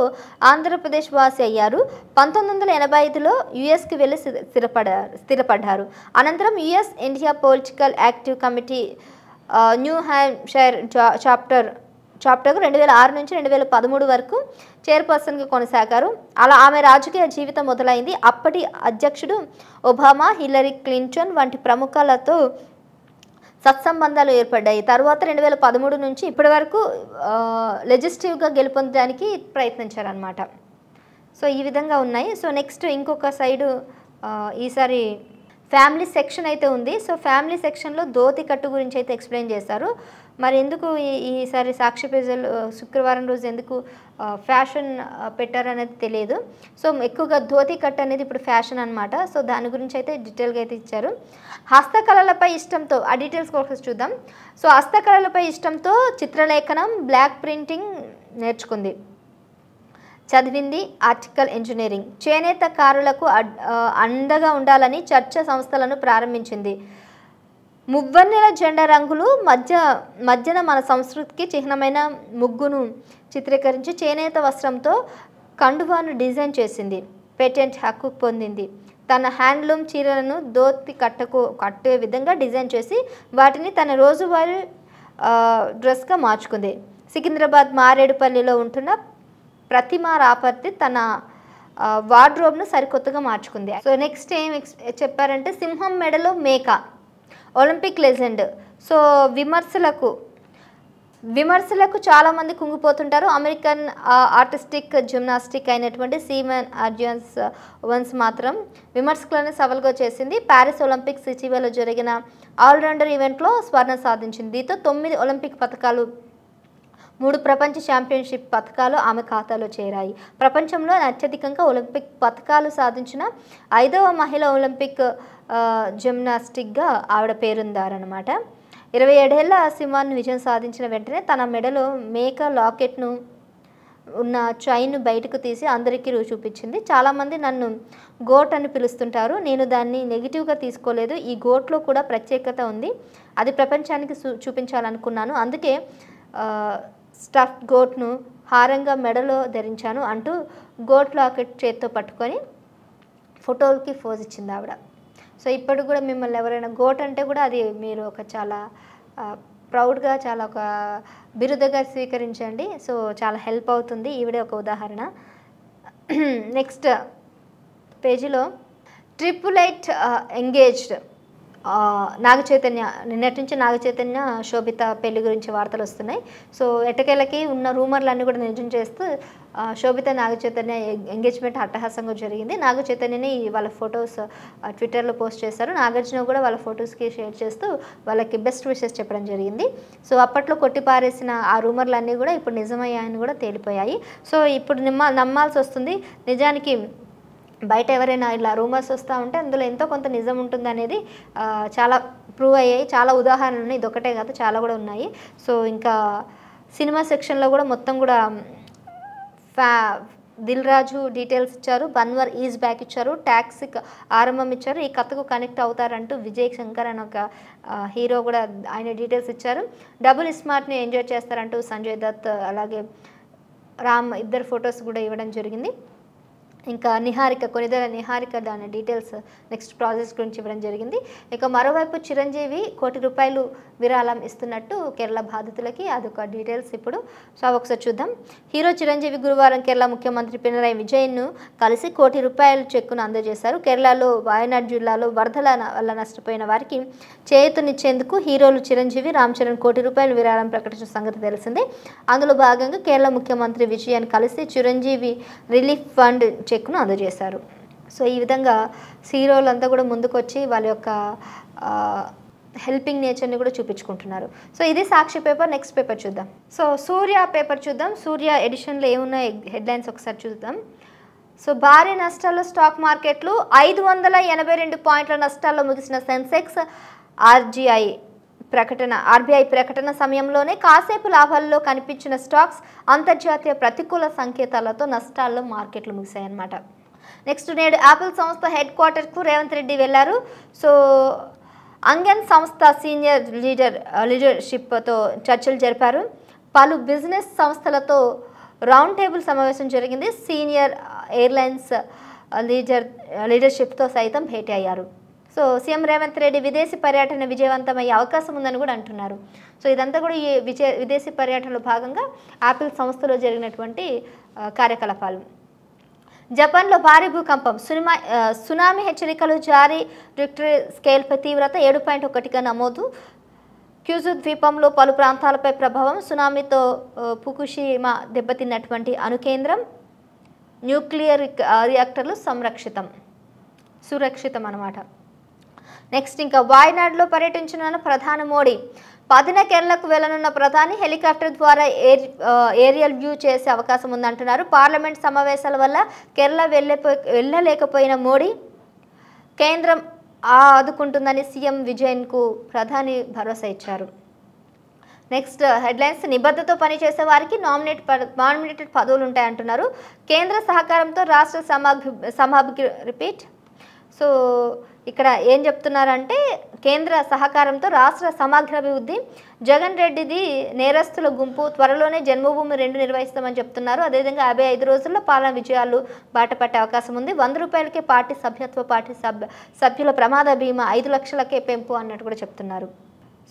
ఆంధ్రప్రదేశ్ వాసి అయ్యారు పంతొమ్మిది వందల ఎనభై ఐదులో యుఎస్కి వెళ్ళి స్థిరపడారు స్థిరపడ్డారు అనంతరం US India political active committee New Hampshire chapter చాప్టర్కు రెండు వేల ఆరు నుంచి రెండు వేల పదమూడు వరకు చైర్పర్సన్గా కొనసాగారు అలా ఆమె రాజకీయ జీవితం మొదలైంది అప్పటి అధ్యక్షుడు ఒబామా హిల్లరీ క్లింటన్ వంటి ప్రముఖులతో సత్సంబంధాలు ఏర్పడ్డాయి తర్వాత రెండు వేల పదమూడు నుంచి ఇప్పటి వరకు లెజిస్టివ్గా గెలుపొందడానికి ప్రయత్నించారనమాట సో ఈ విధంగా ఉన్నాయి సో నెక్స్ట్ ఇంకొక సైడు ఈసారి ఫ్యామిలీ సెక్షన్ అయితే ఉంది సో ఫ్యామిలీ సెక్షన్లో దోతి కట్టు గురించి అయితే ఎక్స్ప్లెయిన్ చేశారు మరి ఎందుకు ఈసారి సాక్షి ప్రజలు శుక్రవారం రోజు ఎందుకు ఫ్యాషన్ పెట్టారనేది తెలియదు సో ఎక్కువగా ధోతి కట్ అనేది ఇప్పుడు ఫ్యాషన్ అనమాట సో దాని గురించి అయితే డీటెయిల్గా అయితే ఇచ్చారు హస్తకళలపై ఇష్టంతో ఆ డీటెయిల్స్ ఒకసారి చూద్దాం సో హస్తకళలపై ఇష్టంతో చిత్రలేఖనం బ్లాక్ ప్రింటింగ్ నేర్చుకుంది చదివింది ఆర్టికల్ ఇంజనీరింగ్ చేనేత కారులకు అండగా ఉండాలని చర్చ సంస్థలను ప్రారంభించింది మువ్వన్నెల జెండా రంగులు మధ్య మధ్యన మన సంస్కృతికి చిహ్నమైన ముగ్గును చిత్రీకరించి చేనేత వస్త్రంతో కండువాను డిజైన్ చేసింది పేటెంట్ హక్కు పొందింది తన హ్యాండ్లూమ్ చీరలను దోత్తి కట్టకు కట్టే విధంగా డిజైన్ చేసి వాటిని తన రోజువారి డ్రెస్గా మార్చుకుంది సికింద్రాబాద్ మారేడుపల్లిలో ఉంటున్న ప్రతిమ రాపర్తి తన వార్డ్రోబ్ను సరికొత్తగా మార్చుకుంది సో నెక్స్ట్ ఏం చెప్పారంటే సింహం మెడలో మేక ఒలింపిక్ లెజెండ్ సో విమర్శలకు విమర్శలకు చాలామంది కుంగిపోతుంటారు అమెరికన్ ఆర్టిస్టిక్ జిమ్నాస్టిక్ అయినటువంటి సీమన్ అర్జియన్స్ వన్స్ మాత్రం విమర్శకులను సవాల్గా చేసింది ప్యారిస్ ఒలింపిక్స్ ఇటీవల జరిగిన ఆల్రౌండర్ ఈవెంట్లో స్వర్ణం సాధించింది దీంతో తొమ్మిది ఒలింపిక్ పథకాలు మూడు ప్రపంచ ఛాంపియన్షిప్ పథకాలు ఆమె ఖాతాలో చేరాయి ప్రపంచంలో అత్యధికంగా ఒలింపిక్ పథకాలు సాధించిన ఐదవ మహిళ ఒలింపిక్ జిమ్నాస్టిక్గా ఆవిడ పేరుందారనమాట ఇరవై ఏడేళ్ల సింహాన్ని విజయం సాధించిన వెంటనే తన మెడలో మేక లాకెట్ను ఉన్న చైన్ బయటకు తీసి అందరికీ రుచి చూపించింది చాలామంది నన్ను గోట్ అని పిలుస్తుంటారు నేను దాన్ని నెగిటివ్గా తీసుకోలేదు ఈ గోట్లో కూడా ప్రత్యేకత ఉంది అది ప్రపంచానికి చూపించాలనుకున్నాను అందుకే స్టఫ్ గోట్ను హారంగా మెడలో ధరించాను అంటూ గోట్ లాకెట్ చేత్తో పట్టుకొని ఫోటోలకి ఫోజ్ ఇచ్చింది ఆవిడ సో ఇప్పటికి కూడా మిమ్మల్ని ఎవరైనా గోట్ అంటే కూడా అది మీరు ఒక చాలా ప్రౌడ్గా చాలా ఒక బిరుదుగా స్వీకరించండి సో చాలా హెల్ప్ అవుతుంది ఈవిడే ఒక ఉదాహరణ నెక్స్ట్ పేజీలో triple eight engaged Naga Chaitanya నిన్నటి నుంచి నాగ చైతన్య శోభిత పెళ్లి గురించి వార్తలు వస్తున్నాయి సో ఎటకేలకి ఉన్న రూమర్లన్నీ కూడా నిజం చేస్తూ శోభిత నాగ చైతన్య ఎంగేజ్మెంట్ అట్టహాసంగా జరిగింది నాగ చైతన్యని వాళ్ళ ఫొటోస్ ట్విట్టర్లో పోస్ట్ చేశారు నాగార్జున కూడా వాళ్ళ ఫొటోస్కి షేర్ చేస్తూ వాళ్ళకి బెస్ట్ విషెస్ చెప్పడం జరిగింది సో అప్పట్లో కొట్టిపారేసిన ఆ రూమర్లన్నీ కూడా ఇప్పుడు నిజమయ్యాయని కూడా తేలిపోయాయి సో ఇప్పుడు నిమ్మ నమ్మాల్సి వస్తుంది నిజానికి బయట ఎవరైనా ఇలా రూమర్స్ వస్తూ ఉంటే అందులో ఎంతో కొంత నిజం ఉంటుంది అనేది చాలా ప్రూవ్ అయ్యాయి చాలా ఉదాహరణలు ఉన్నాయి ఇదొకటే కాదు చాలా కూడా ఉన్నాయి సో ఇంకా సినిమా సెక్షన్లో కూడా మొత్తం కూడా ఫ్యా దిల్ రాజు డీటెయిల్స్ ఇచ్చారు బన్వర్ ఈజ్ బ్యాక్ ఇచ్చారు ట్యాక్సీ ఆరంభం ఇచ్చారు ఈ కథకు కనెక్ట్ అవుతారంటూ విజయ్ శంకర్ అని ఒక హీరో కూడా ఆయన డీటెయిల్స్ ఇచ్చారు డబుల్ స్మార్ట్ని ఎంజాయ్ చేస్తారంటూ సంజయ్ దత్ అలాగే రామ్ ఇద్దరు ఫొటోస్ కూడా ఇవ్వడం జరిగింది ఇంకా నిహారిక కొనిదెల నిహారిక దాని డీటెయిల్స్ నెక్స్ట్ ప్రాజెక్ట్ గురించి ఇవ్వడం జరిగింది ఇక మరోవైపు చిరంజీవి కోటి రూపాయలు విరాళం ఇస్తున్నట్టు కేరళ బాధితులకి అదొక డీటెయిల్స్ ఇప్పుడు సో ఒకసారి చూద్దాం హీరో చిరంజీవి గురువారం కేరళ ముఖ్యమంత్రి పినరాయి విజయన్ను కలిసి కోటి రూపాయల చెక్కును అందజేశారు కేరళలో వాయనాడ్ జిల్లాలో వరదల వల్ల నష్టపోయిన వారికి చేయూతనిచ్చేందుకు హీరోలు చిరంజీవి రామ్ చరణ్ కోటి రూపాయలు విరాళం ప్రకటించిన సంగతి తెలిసిందే అందులో భాగంగా కేరళ ముఖ్యమంత్రి విజయన్ కలిసి చిరంజీవి రిలీఫ్ ఫండ్ చెక్ను అందజేశారు సో ఈ విధంగా సీరోలంతా కూడా ముందుకొచ్చి వాళ్ళ యొక్క హెల్పింగ్ నేచర్ని కూడా చూపించుకుంటున్నారు సో ఇది సాక్షి పేపర్ నెక్స్ట్ పేపర్ చూద్దాం సో సూర్య పేపర్ చూద్దాం సూర్య ఎడిషన్లో ఏమున్నాయి హెడ్లైన్స్ ఒకసారి చూద్దాం సో భారీ నష్టాల్లో స్టాక్ మార్కెట్లు ఐదు వందల ఎనభై రెండు పాయింట్ల నష్టాల్లో ముగిసిన సెన్సెక్స్ ఆర్జీఐ ప్రకటన ఆర్బీఐ ప్రకటన సమయంలోనే కాసేపు లాభాల్లో కనిపించిన స్టాక్స్ అంతర్జాతీయ ప్రతికూల సంకేతాలతో నష్టాల్లో మార్కెట్లు ముగిశాయన్నమాట నెక్స్ట్ నేడు యాపిల్ సంస్థ హెడ్ క్వార్టర్కు రేవంత్ రెడ్డి వెళ్ళారు సో అంగన్ సంస్థ సీనియర్ లీడర్ లీడర్షిప్తో చర్చలు జరిపారు పలు బిజినెస్ సంస్థలతో రౌండ్ టేబుల్ సమావేశం జరిగింది సీనియర్ ఎయిర్లైన్స్ లీడర్ లీడర్షిప్తో సైతం భేటీ అయ్యారు సో సీఎం రేవంత్ రెడ్డి విదేశీ పర్యటన విజయవంతమయ్యే అవకాశం ఉందని కూడా అంటున్నారు సో ఇదంతా కూడా ఈ విదేశీ పర్యటనలో భాగంగా ఆపిల్ సంస్థలో జరిగినటువంటి కార్యకలాపాలు జపాన్లో భారీ భూకంపం సునిమా సునామీ హెచ్చరికలు జారీ రిక్టర్ స్కేల్పై తీవ్రత ఏడు పాయింట్ ఒకటిగా నమోదు క్యూజు ద్వీపంలో పలు ప్రాంతాలపై ప్రభావం సునామీతో పుకుషిమా దెబ్బతిన్నటువంటి అనుకేంద్రం న్యూక్లియర్ రియాక్టర్లు సంరక్షితం సురక్షితం అన్నమాట నెక్స్ట్ ఇంకా వాయనాడులో పర్యటించనున్న ప్రధాని మోడీ పదిన కేరళకు వెళ్లనున్న ప్రధాని హెలికాప్టర్ ద్వారా ఏరియల్ వ్యూ చేసే అవకాశం ఉందంటున్నారు పార్లమెంట్ సమావేశాల వల్ల కేరళ వెళ్ళిపో వెళ్ళలేకపోయిన మోడీ కేంద్రం ఆదుకుంటుందని సీఎం విజయన్కు ప్రధాని భరోసా ఇచ్చారు నెక్స్ట్ హెడ్లైన్స్ నిబద్ధతో పనిచేసే వారికి నామినేట్ నామినేటెడ్ పదవులు ఉంటాయంటున్నారు కేంద్ర సహకారంతో రాష్ట్ర సమాభి సమాభి రిపీట్ సో ఇక్కడ ఏం చెప్తున్నారంటే కేంద్ర సహకారంతో రాష్ట్ర సమగ్రాభివృద్ధి జగన్ రెడ్డిది నేరస్తుల గుంపు త్వరలోనే జన్మభూమి రెండు నిర్వహిస్తామని చెప్తున్నారు అదేవిధంగా యాభై ఐదు రోజుల్లో పాలన విజయాలు పట్టే అవకాశం ఉంది వంద రూపాయలకే పార్టీ సభ్యత్వ పార్టీ సభ్య సభ్యుల ప్రమాద భీమా ఐదు లక్షలకే పెంపు అన్నట్టు కూడా చెప్తున్నారు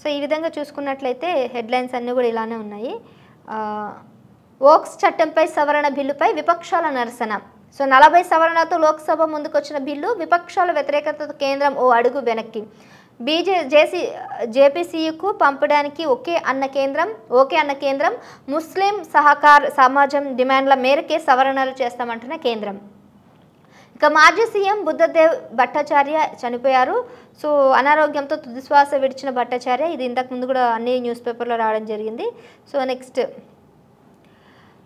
సో ఈ విధంగా చూసుకున్నట్లయితే హెడ్లైన్స్ అన్నీ కూడా ఇలానే ఉన్నాయి ఓక్స్ చట్టంపై సవరణ బిల్లుపై విపక్షాల నిరసన సో నలభై సవరణతో లోక్సభ ముందుకొచ్చిన బిల్లు విపక్షాల వ్యతిరేకత కేంద్రం ఓ అడుగు వెనక్కి బీజే జేసీ జేపీసీకు పంపడానికి ఒకే అన్న కేంద్రం ఓకే అన్న కేంద్రం ముస్లిం సహకార సమాజం డిమాండ్ల మేరకే సవరణలు చేస్తామంటున్న కేంద్రం ఇక మాజీ సీఎం బుద్ధదేవ్ భట్టాచార్య చనిపోయారు సో అనారోగ్యంతో తుదిశ్వాస విడిచిన భట్టాచార్య ఇది ఇంతకుముందు కూడా అన్ని న్యూస్ పేపర్లో రావడం జరిగింది సో నెక్స్ట్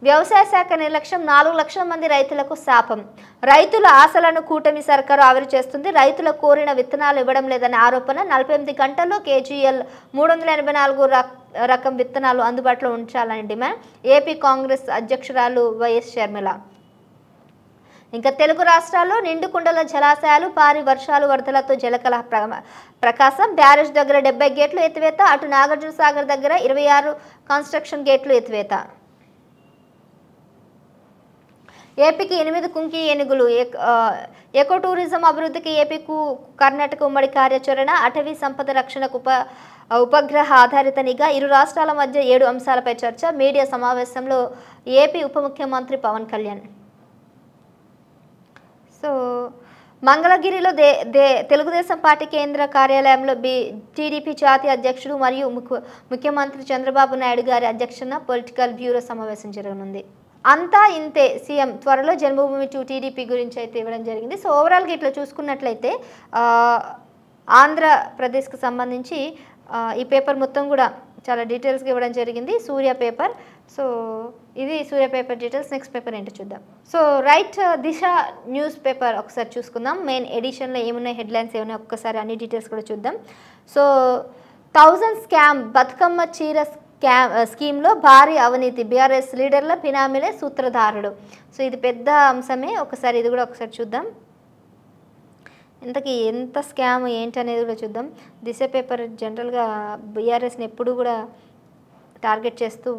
వ్యవసాయ శాఖ నిర్లక్ష్యం నాలుగు లక్షల మంది రైతులకు శాపం రైతుల ఆశలను కూటమి సర్కారు ఆవిరి చేస్తుంది రైతుల కోరిన విత్తనాలు ఇవ్వడం లేదనే ఆరోపణ నలభై ఎనిమిది గంటల్లో కేజీఎల్ మూడు వందల ఎనభై నాలుగు రకం విత్తనాలు అందుబాటులో ఉంచాలని డిమాండ్ ఏపీ కాంగ్రెస్ అధ్యక్షురాలు వైఎస్ షర్మిల ఇంకా తెలుగు రాష్ట్రాల్లో నిండుకుండల జలాశయాలు భారీ వర్షాలు వరదలతో జలకల ప్రకాశం బ్యారేజ్ దగ్గర డెబ్బై గేట్లు ఎత్తివేత అటు నాగార్జున సాగర్ దగ్గర ఇరవై ఆరు కన్స్ట్రక్షన్ గేట్లు ఎత్తివేత ఏపీకి ఎనిమిది కుంకి ఏనుగులు ఎకో టూరిజం అభివృద్ధికి ఏపీకు కర్ణాటక ఉమ్మడి కార్యాచరణ అటవీ సంపద రక్షణకు ఉప ఉపగ్రహ ఆధారిత నిఘా ఇరు రాష్ట్రాల మధ్య ఏడు అంశాలపై చర్చ మీడియా సమావేశంలో ఏపీ ఉప ముఖ్యమంత్రి పవన్ కళ్యాణ్ సో మంగళగిరిలో దే దే తెలుగుదేశం పార్టీ కేంద్ర కార్యాలయంలో బి టీడీపీ జాతీయ అధ్యక్షుడు మరియు ముఖ్యమంత్రి చంద్రబాబు నాయుడు గారి అధ్యక్షన పొలిటికల్ బ్యూరో సమావేశం జరగనుంది అంతా ఇంతే సీఎం త్వరలో జన్మభూమి టూ టీడీపీ గురించి అయితే ఇవ్వడం జరిగింది సో ఓవరాల్గా ఇట్లా చూసుకున్నట్లయితే ఆంధ్రప్రదేశ్కి సంబంధించి ఈ పేపర్ మొత్తం కూడా చాలా డీటెయిల్స్గా ఇవ్వడం జరిగింది సూర్య పేపర్ సో ఇది Surya paper details next paper ఏంటో చూద్దాం so right uh, Disha news paper ఒకసారి చూసుకుందాం మెయిన్ ఎడిషన్లో ఏమున్నాయి హెడ్లైన్స్ ఏమున్నాయి ఒక్కసారి అన్ని డీటెయిల్స్ కూడా చూద్దాం సో థౌజండ్ స్కామ్ బతుకమ్మ చీర క్యా స్కీమ్లో భారీ అవినీతి బీఆర్ఎస్ లీడర్ల బినామీలే సూత్రధారుడు సో ఇది పెద్ద అంశమే ఒకసారి ఇది కూడా ఒకసారి చూద్దాం ఇంతకీ ఎంత స్కామ్ ఏంటి అనేది కూడా చూద్దాం దిశ పేపర్ జనరల్గా బీఆర్ఎస్ని ఎప్పుడు కూడా టార్గెట్ చేస్తూ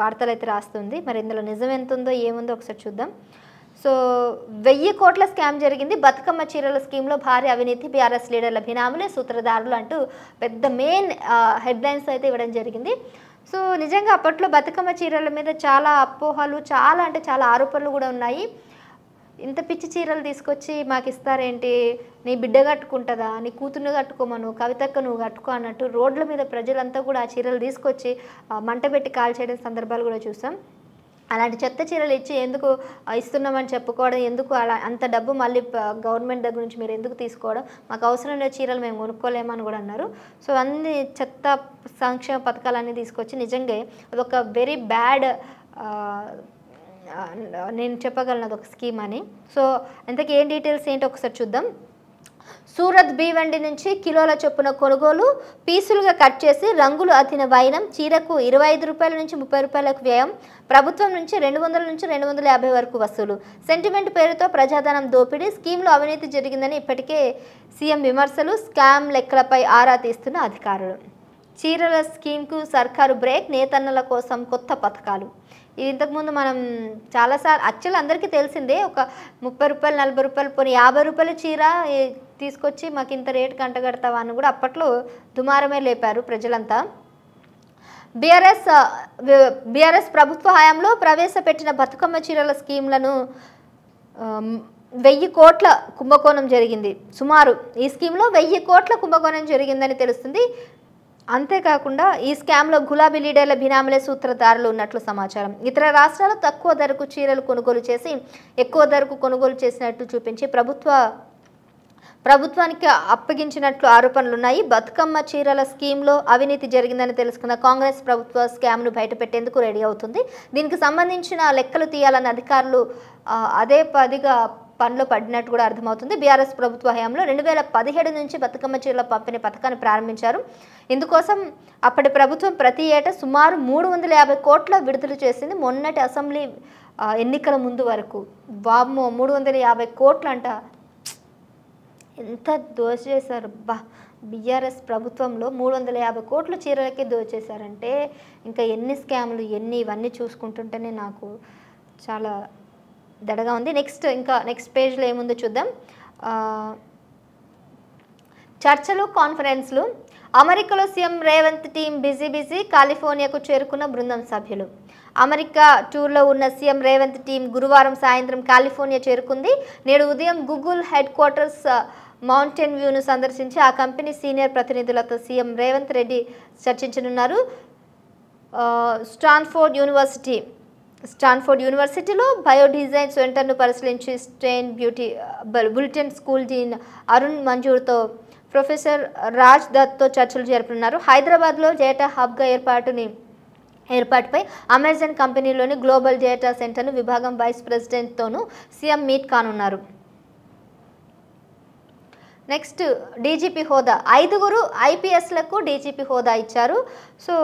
వార్తలు అయితే రాస్తుంది మరి ఇందులో నిజం ఎంత ఉందో ఏముందో ఒకసారి చూద్దాం సో వెయ్యి కోట్ల స్కామ్ జరిగింది బతుకమ్మ చీరల స్కీమ్లో భారీ అవినీతి బీఆర్ఎస్ లీడర్ల బినాములే సూత్రధారులు అంటూ పెద్ద మెయిన్ హెడ్లైన్స్ అయితే ఇవ్వడం జరిగింది సో నిజంగా అప్పట్లో బతుకమ్మ చీరల మీద చాలా అపోహలు చాలా అంటే చాలా ఆరోపణలు కూడా ఉన్నాయి ఇంత పిచ్చి చీరలు తీసుకొచ్చి మాకు ఇస్తారేంటి నీ బిడ్డ కట్టుకుంటుందా నీ కూతుర్ని కట్టుకోమను కవితక్క నువ్వు కట్టుకో అన్నట్టు రోడ్ల మీద ప్రజలంతా కూడా ఆ చీరలు తీసుకొచ్చి మంట పెట్టి కాల్చేయడం సందర్భాలు కూడా చూసాం అలాంటి చెత్త చీరలు ఇచ్చి ఎందుకు ఇస్తున్నామని చెప్పుకోవడం ఎందుకు అలా అంత డబ్బు మళ్ళీ గవర్నమెంట్ దగ్గర నుంచి మీరు ఎందుకు తీసుకోవడం మాకు అవసరం లేని చీరలు మేము కొనుక్కోలేమని కూడా అన్నారు సో అన్ని చెత్త సంక్షేమ పథకాలన్నీ తీసుకొచ్చి నిజంగా అదొక వెరీ బ్యాడ్ నేను చెప్పగలను అదొక స్కీమ్ అని సో ఇంతకీ ఏం డీటెయిల్స్ ఏంటో ఒకసారి చూద్దాం సూరత్ భీవండి నుంచి కిలోల చొప్పున కొనుగోలు పీసులుగా కట్ చేసి రంగులు అతిన వైనం చీరకు ఇరవై ఐదు రూపాయల నుంచి ముప్పై రూపాయలకు వ్యయం ప్రభుత్వం నుంచి రెండు వందల నుంచి రెండు వందల యాభై వరకు వసూలు సెంటిమెంట్ పేరుతో ప్రజాధనం దోపిడీ స్కీమ్లో అవినీతి జరిగిందని ఇప్పటికే సీఎం విమర్శలు స్కామ్ లెక్కలపై ఆరా తీస్తున్న అధికారులు చీరల స్కీమ్కు సర్కారు బ్రేక్ నేతన్నల కోసం కొత్త పథకాలు ఇంతకుముందు మనం చాలాసార్లు యాక్చువల్ అందరికీ తెలిసిందే ఒక ముప్పై రూపాయలు నలభై రూపాయలు పోనీ యాభై రూపాయల చీర తీసుకొచ్చి మాకు ఇంత రేటు కంటగడతావా అని కూడా అప్పట్లో దుమారమే లేపారు ప్రజలంతా బీఆర్ఎస్ బీఆర్ఎస్ ప్రభుత్వ హయాంలో ప్రవేశపెట్టిన బతుకమ్మ చీరల స్కీమ్లను వెయ్యి కోట్ల కుంభకోణం జరిగింది సుమారు ఈ స్కీమ్లో వెయ్యి కోట్ల కుంభకోణం జరిగిందని తెలుస్తుంది అంతేకాకుండా ఈ స్కామ్లో గులాబీ లీడర్ల బినామలే సూత్రధారులు ఉన్నట్లు సమాచారం ఇతర రాష్ట్రాలు తక్కువ ధరకు చీరలు కొనుగోలు చేసి ఎక్కువ ధరకు కొనుగోలు చేసినట్లు చూపించి ప్రభుత్వ ప్రభుత్వానికి అప్పగించినట్లు ఆరోపణలున్నాయి బతుకమ్మ చీరల స్కీమ్లో అవినీతి జరిగిందని తెలుసుకున్న కాంగ్రెస్ ప్రభుత్వ స్కామ్ను బయటపెట్టేందుకు రెడీ అవుతుంది దీనికి సంబంధించిన లెక్కలు తీయాలని అధికారులు అదే పదిగా పనిలో పడినట్టు కూడా అర్థమవుతుంది బీఆర్ఎస్ ప్రభుత్వ హయాంలో రెండు వేల పదిహేడు నుంచి బతుకమ్మ చీరల పంపిణీ పథకాన్ని ప్రారంభించారు ఇందుకోసం అప్పటి ప్రభుత్వం ప్రతి ఏటా సుమారు మూడు వందల యాభై కోట్ల విడుదల చేసింది మొన్నటి అసెంబ్లీ ఎన్నికల ముందు వరకు వామ్మో మూడు వందల యాభై కోట్లంట ఎంత దోచేశారు బా బీఆర్ఎస్ ప్రభుత్వంలో మూడు వందల యాభై కోట్లు చీరలకే దోచేశారంటే ఇంకా ఎన్ని స్కామ్లు ఎన్ని ఇవన్నీ చూసుకుంటుంటేనే నాకు చాలా దడగా ఉంది నెక్స్ట్ ఇంకా నెక్స్ట్ పేజ్లో ఏముందో చూద్దాం చర్చలు కాన్ఫరెన్స్లు అమెరికాలో CM Revanth team busy busy కాలిఫోర్నియాకు చేరుకున్న బృందం సభ్యులు అమెరికా టూర్లో ఉన్న సీఎం రేవంత్ టీం గురువారం సాయంత్రం కాలిఫోర్నియా చేరుకుంది నేడు ఉదయం గూగుల్ హెడ్ క్వార్టర్స్ మౌంటైన్ వ్యూను సందర్శించి ఆ కంపెనీ సీనియర్ ప్రతినిధులతో సీఎం రేవంత్ రెడ్డి చర్చించనున్నారు స్టాన్ఫోర్డ్ యూనివర్సిటీ స్టాన్ఫోర్డ్ యూనివర్సిటీలో బయోడిజైన్ సెంటర్ను పరిశీలించి స్టెయిన్ బ్యూటీ బుల్టెన్ స్కూల్ డీన్ అరుణ్ మంజూర్తో ప్రొఫెసర్ రాజ్ దత్తో చర్చలు జరుపుతున్నారు హైదరాబాద్లో జేటా హబ్గా ఏర్పాటుని ఏర్పాటుపై అమెజాన్ కంపెనీలోని గ్లోబల్ డేటా సెంటర్ను విభాగం వైస్ ప్రెసిడెంట్తోనూ సీఎం మీట్ కానున్నారు నెక్స్ట్ డీజీపీ హోదా ఐదుగురు ఐపీఎస్లకు డీజీపీ హోదా ఇచ్చారు సో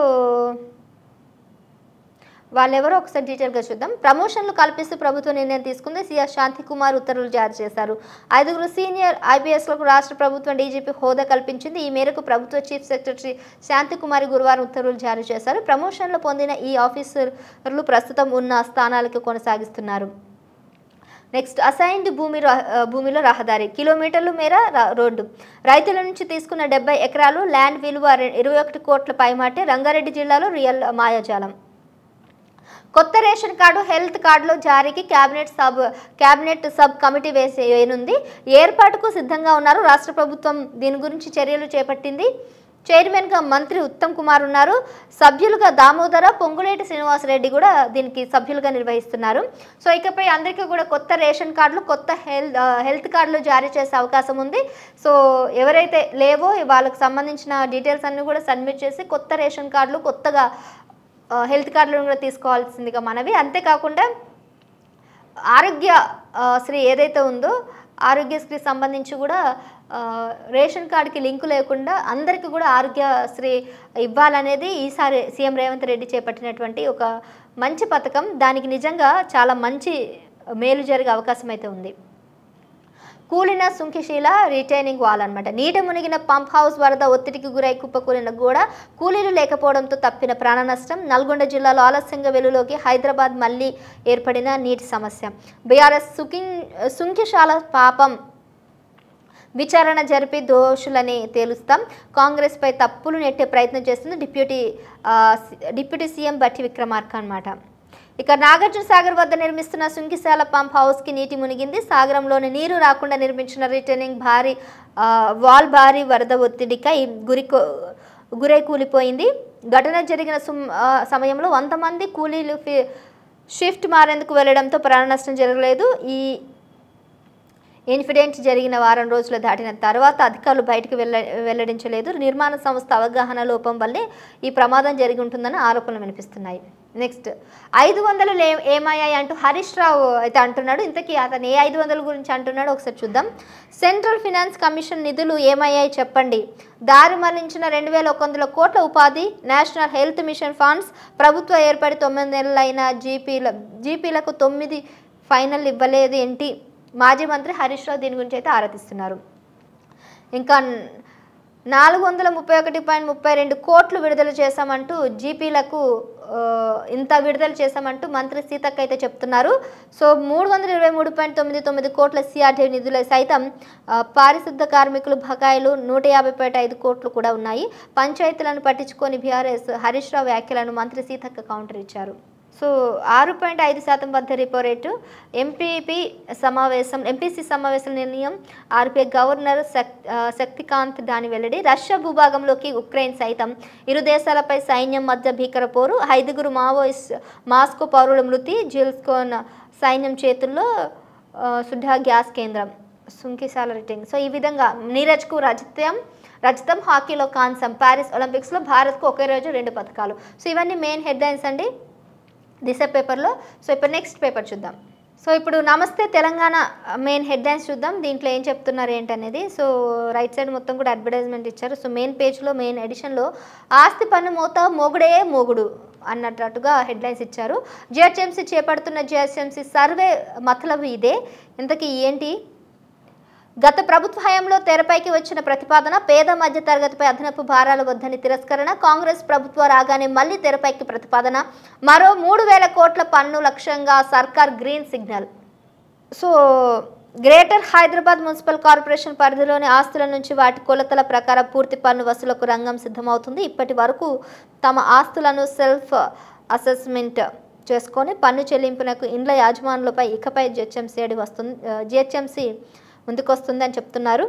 వాళ్ళెవరో ఒకసారి డీటెయిల్గా చూద్దాం ప్రమోషన్లు కల్పిస్తూ ప్రభుత్వ నిర్ణయం తీసుకుంది సీఆర్ శాంతికుమార్ ఉత్తర్వులు జారీ చేశారు ఐదుగురు సీనియర్ ఐపీఎస్లకు రాష్ట్ర ప్రభుత్వం డీజీపీ హోదా కల్పించింది ఈ మేరకు ప్రభుత్వ చీఫ్ సెక్రటరీ శాంతికుమారి గురువారం ఉత్తర్వులు జారీ చేశారు ప్రమోషన్లు పొందిన ఈ ఆఫీసర్లు ప్రస్తుతం ఉన్న స్థానాలకు కొనసాగిస్తున్నారు నెక్స్ట్ అసైన్డ్ భూమి భూమిలో రహదారి కిలోమీటర్లు మేర రోడ్డు రైతుల నుంచి తీసుకున్న డెబ్బై ఎకరాలు ల్యాండ్ విలువ ఇరవై ఒకటి కోట్ల పైమాటే రంగారెడ్డి జిల్లాలో రియల్ మాయాజాలం కొత్త రేషన్ కార్డు హెల్త్ కార్డులో జారీకి cabinet sub cabinet sub committee వేసే ఏర్పాటుకు సిద్ధంగా ఉన్నారు రాష్ట్ర ప్రభుత్వం దీని గురించి చర్యలు చేపట్టింది చైర్మన్గా మంత్రి ఉత్తమ్ కుమార్ ఉన్నారు సభ్యులుగా దామోదర పొంగులేటి శ్రీనివాసరెడ్డి కూడా దీనికి సభ్యులుగా నిర్వహిస్తున్నారు సో ఇకపై అందరికీ కూడా కొత్త రేషన్ కార్డులు కొత్త హెల్త్ హెల్త్ కార్డులు జారీ చేసే అవకాశం ఉంది సో ఎవరైతే లేవో వాళ్ళకి సంబంధించిన డీటెయిల్స్ అన్నీ కూడా సబ్మిట్ చేసి కొత్త రేషన్ కార్డులు కొత్తగా హెల్త్ కార్డులను కూడా తీసుకోవాల్సిందిగా మనవి అంతేకాకుండా ఆరోగ్య శ్రీ ఏదైతే ఉందో ఆరోగ్యశ్రీ సంబంధించి కూడా రేషన్ కార్డుకి లింకు లేకుండా అందరికీ కూడా ఆరోగ్యశ్రీ ఇవ్వాలనేది ఈసారి సీఎం రేవంత్ రెడ్డి చేపట్టినటువంటి ఒక మంచి పథకం దానికి నిజంగా చాలా మంచి మేలు జరిగే అవకాశం అయితే ఉంది కూలిన సుంకిశీల రిటైనింగ్ వాల్ అనమాట నీట మునిగిన పంప్ హౌస్ వరద ఒత్తిడికి గురై కుప్పకూలిన గోడ కూలీలు లేకపోవడంతో తప్పిన ప్రాణ నష్టం నల్గొండ జిల్లాలో ఆలస్యంగా వెలులోకి హైదరాబాద్ మళ్ళీ ఏర్పడిన నీటి సమస్య బీఆర్ఎస్ సుకింగ్ సుంకిశాల పాపం విచారణ జరిపి దోషులని తేలుస్తాం కాంగ్రెస్పై తప్పులు నెట్టే ప్రయత్నం చేస్తుంది డిప్యూటీ డిప్యూటీ సీఎం బట్టి విక్రమార్క అనమాట ఇక నాగార్జున సాగర్ వద్ద నిర్మిస్తున్న సుంకిశాల పంప్ హౌస్ కి నీటి మునిగింది సాగరంలోని నీరు రాకుండా నిర్మించిన రిటర్నింగ్ భారీ వాల్ భారీ వరద ఒత్తిడికై గురి గురై కూలిపోయింది ఘటన జరిగిన సమయంలో వంద మంది కూలీలు షిఫ్ట్ మారేందుకు వెళ్లడంతో ప్రాణ నష్టం జరగలేదు ఈ ఇన్సిడెంట్ జరిగిన వారం రోజులు దాటిన తర్వాత అధికారులు బయటకు వెళ్ళ వెల్లడించలేదు నిర్మాణ సంస్థ అవగాహన లోపం వల్లే ఈ ప్రమాదం జరిగి ఉంటుందని ఆరోపణలు వినిపిస్తున్నాయి నెక్స్ట్ ఐదు వందలు లే ఏమయ్యాయి అంటూ హరీష్ రావు అయితే అంటున్నాడు ఇంతకీ అతను ఏ ఐదు వందల గురించి అంటున్నాడు ఒకసారి చూద్దాం సెంట్రల్ ఫినాన్స్ కమిషన్ నిధులు ఏమయ్యాయి చెప్పండి దారి మరణించిన రెండు వేల ఒక వందల కోట్ల ఉపాధి నేషనల్ హెల్త్ మిషన్ ఫండ్స్ ప్రభుత్వ ఏర్పడి తొమ్మిది నెలలైన జీపీల జీపీలకు తొమ్మిది ఫైనల్ ఇవ్వలేదు ఏంటి మాజీ మంత్రి హరీష్ రావు దీని గురించి అయితే ఆరాధిస్తున్నారు ఇంకా నాలుగు వందల ముప్పై ఒకటి పాయింట్ ముప్పై రెండు కోట్లు విడుదల చేశామంటూ జీపీలకు ఇంత విడుదల చేశామంటూ మంత్రి సీతక్క అయితే చెప్తున్నారు సో మూడు వందల ఇరవై మూడు పాయింట్ తొమ్మిది తొమ్మిది కోట్ల సిఆర్డీ నిధుల సైతం పారిశుద్ధ కార్మికులు బకాయిలు నూట యాభై పాయింట్ ఐదు కోట్లు కూడా ఉన్నాయి పంచాయతీలను పట్టించుకొని బీఆర్ఎస్ హరీష్ రావు వ్యాఖ్యలను మంత్రి సీతక్క కౌంటర్ ఇచ్చారు సో ఆరు పాయింట్ ఐదు శాతం వద్ద రిపో రేటు ఎంపీపీ సమావేశం ఎంపీసీ సమావేశం నిర్ణయం ఆర్బీఐ గవర్నర్ శక్తికాంత్ దాని వెల్లడి రష్యా భూభాగంలోకి ఉక్రెయిన్ సైతం ఇరు దేశాలపై సైన్యం మధ్య భీకర పోరు ఐదుగురు మావోయిస్ట్ మాస్కో పౌరుల మృతి జిల్స్కోన్ సైన్యం చేతుల్లో సుఢా గ్యాస్ కేంద్రం సుంకిశాల రిటింగ్ సో ఈ విధంగా నీరజ్కు రజిత్యం రజతం హాకీలో కాంసం ప్యారిస్ ఒలింపిక్స్లో భారత్కు ఒకే రోజు రెండు పథకాలు సో ఇవన్నీ మెయిన్ హెడ్లైన్స్ అండి దిశ పేపర్లో సో ఇప్పుడు నెక్స్ట్ పేపర్ చూద్దాం సో ఇప్పుడు నమస్తే తెలంగాణ మెయిన్ హెడ్ లైన్స్ చూద్దాం దీంట్లో ఏం చెప్తున్నారు ఏంటనేది సో రైట్ సైడ్ మొత్తం కూడా అడ్వర్టైజ్మెంట్ ఇచ్చారు సో మెయిన్ పేజ్లో మెయిన్ ఎడిషన్లో ఆస్తి పన్ను మూత మొగుడే మొగుడు అన్నట్టుగా హెడ్లైన్స్ ఇచ్చారు జిహెచ్ఎంసీ చేపడుతున్న జిహెచ్ఎంసీ సర్వే మతలబు ఇదే ఇంతకీ ఏంటి గత ప్రభుత్వ హయాంలో తెరపైకి వచ్చిన ప్రతిపాదన పేద మధ్య తరగతిపై అదనపు భారాలు వద్దని తిరస్కరణ కాంగ్రెస్ ప్రభుత్వం రాగానే మళ్లీ తెరపైకి ప్రతిపాదన మరో మూడు వేల కోట్ల పన్ను లక్ష్యంగా సర్కార్ green signal so greater Hyderabad municipal corporation పరిధిలోని ఆస్తుల నుంచి వాటి కొలతల ప్రకారం పూర్తి పన్ను వసూలకు రంగం సిద్ధమవుతుంది ఇప్పటి వరకు తమ ఆస్తులను సెల్ఫ్ అసెస్మెంట్ చేసుకొని పన్ను చెల్లింపునకు ఇండ్ల యాజమానులపై ఇకపై జిహెచ్ఎంసీ వస్తుంది జిహెచ్ఎంసీ ముందుకొస్తుందని చెప్తున్నారు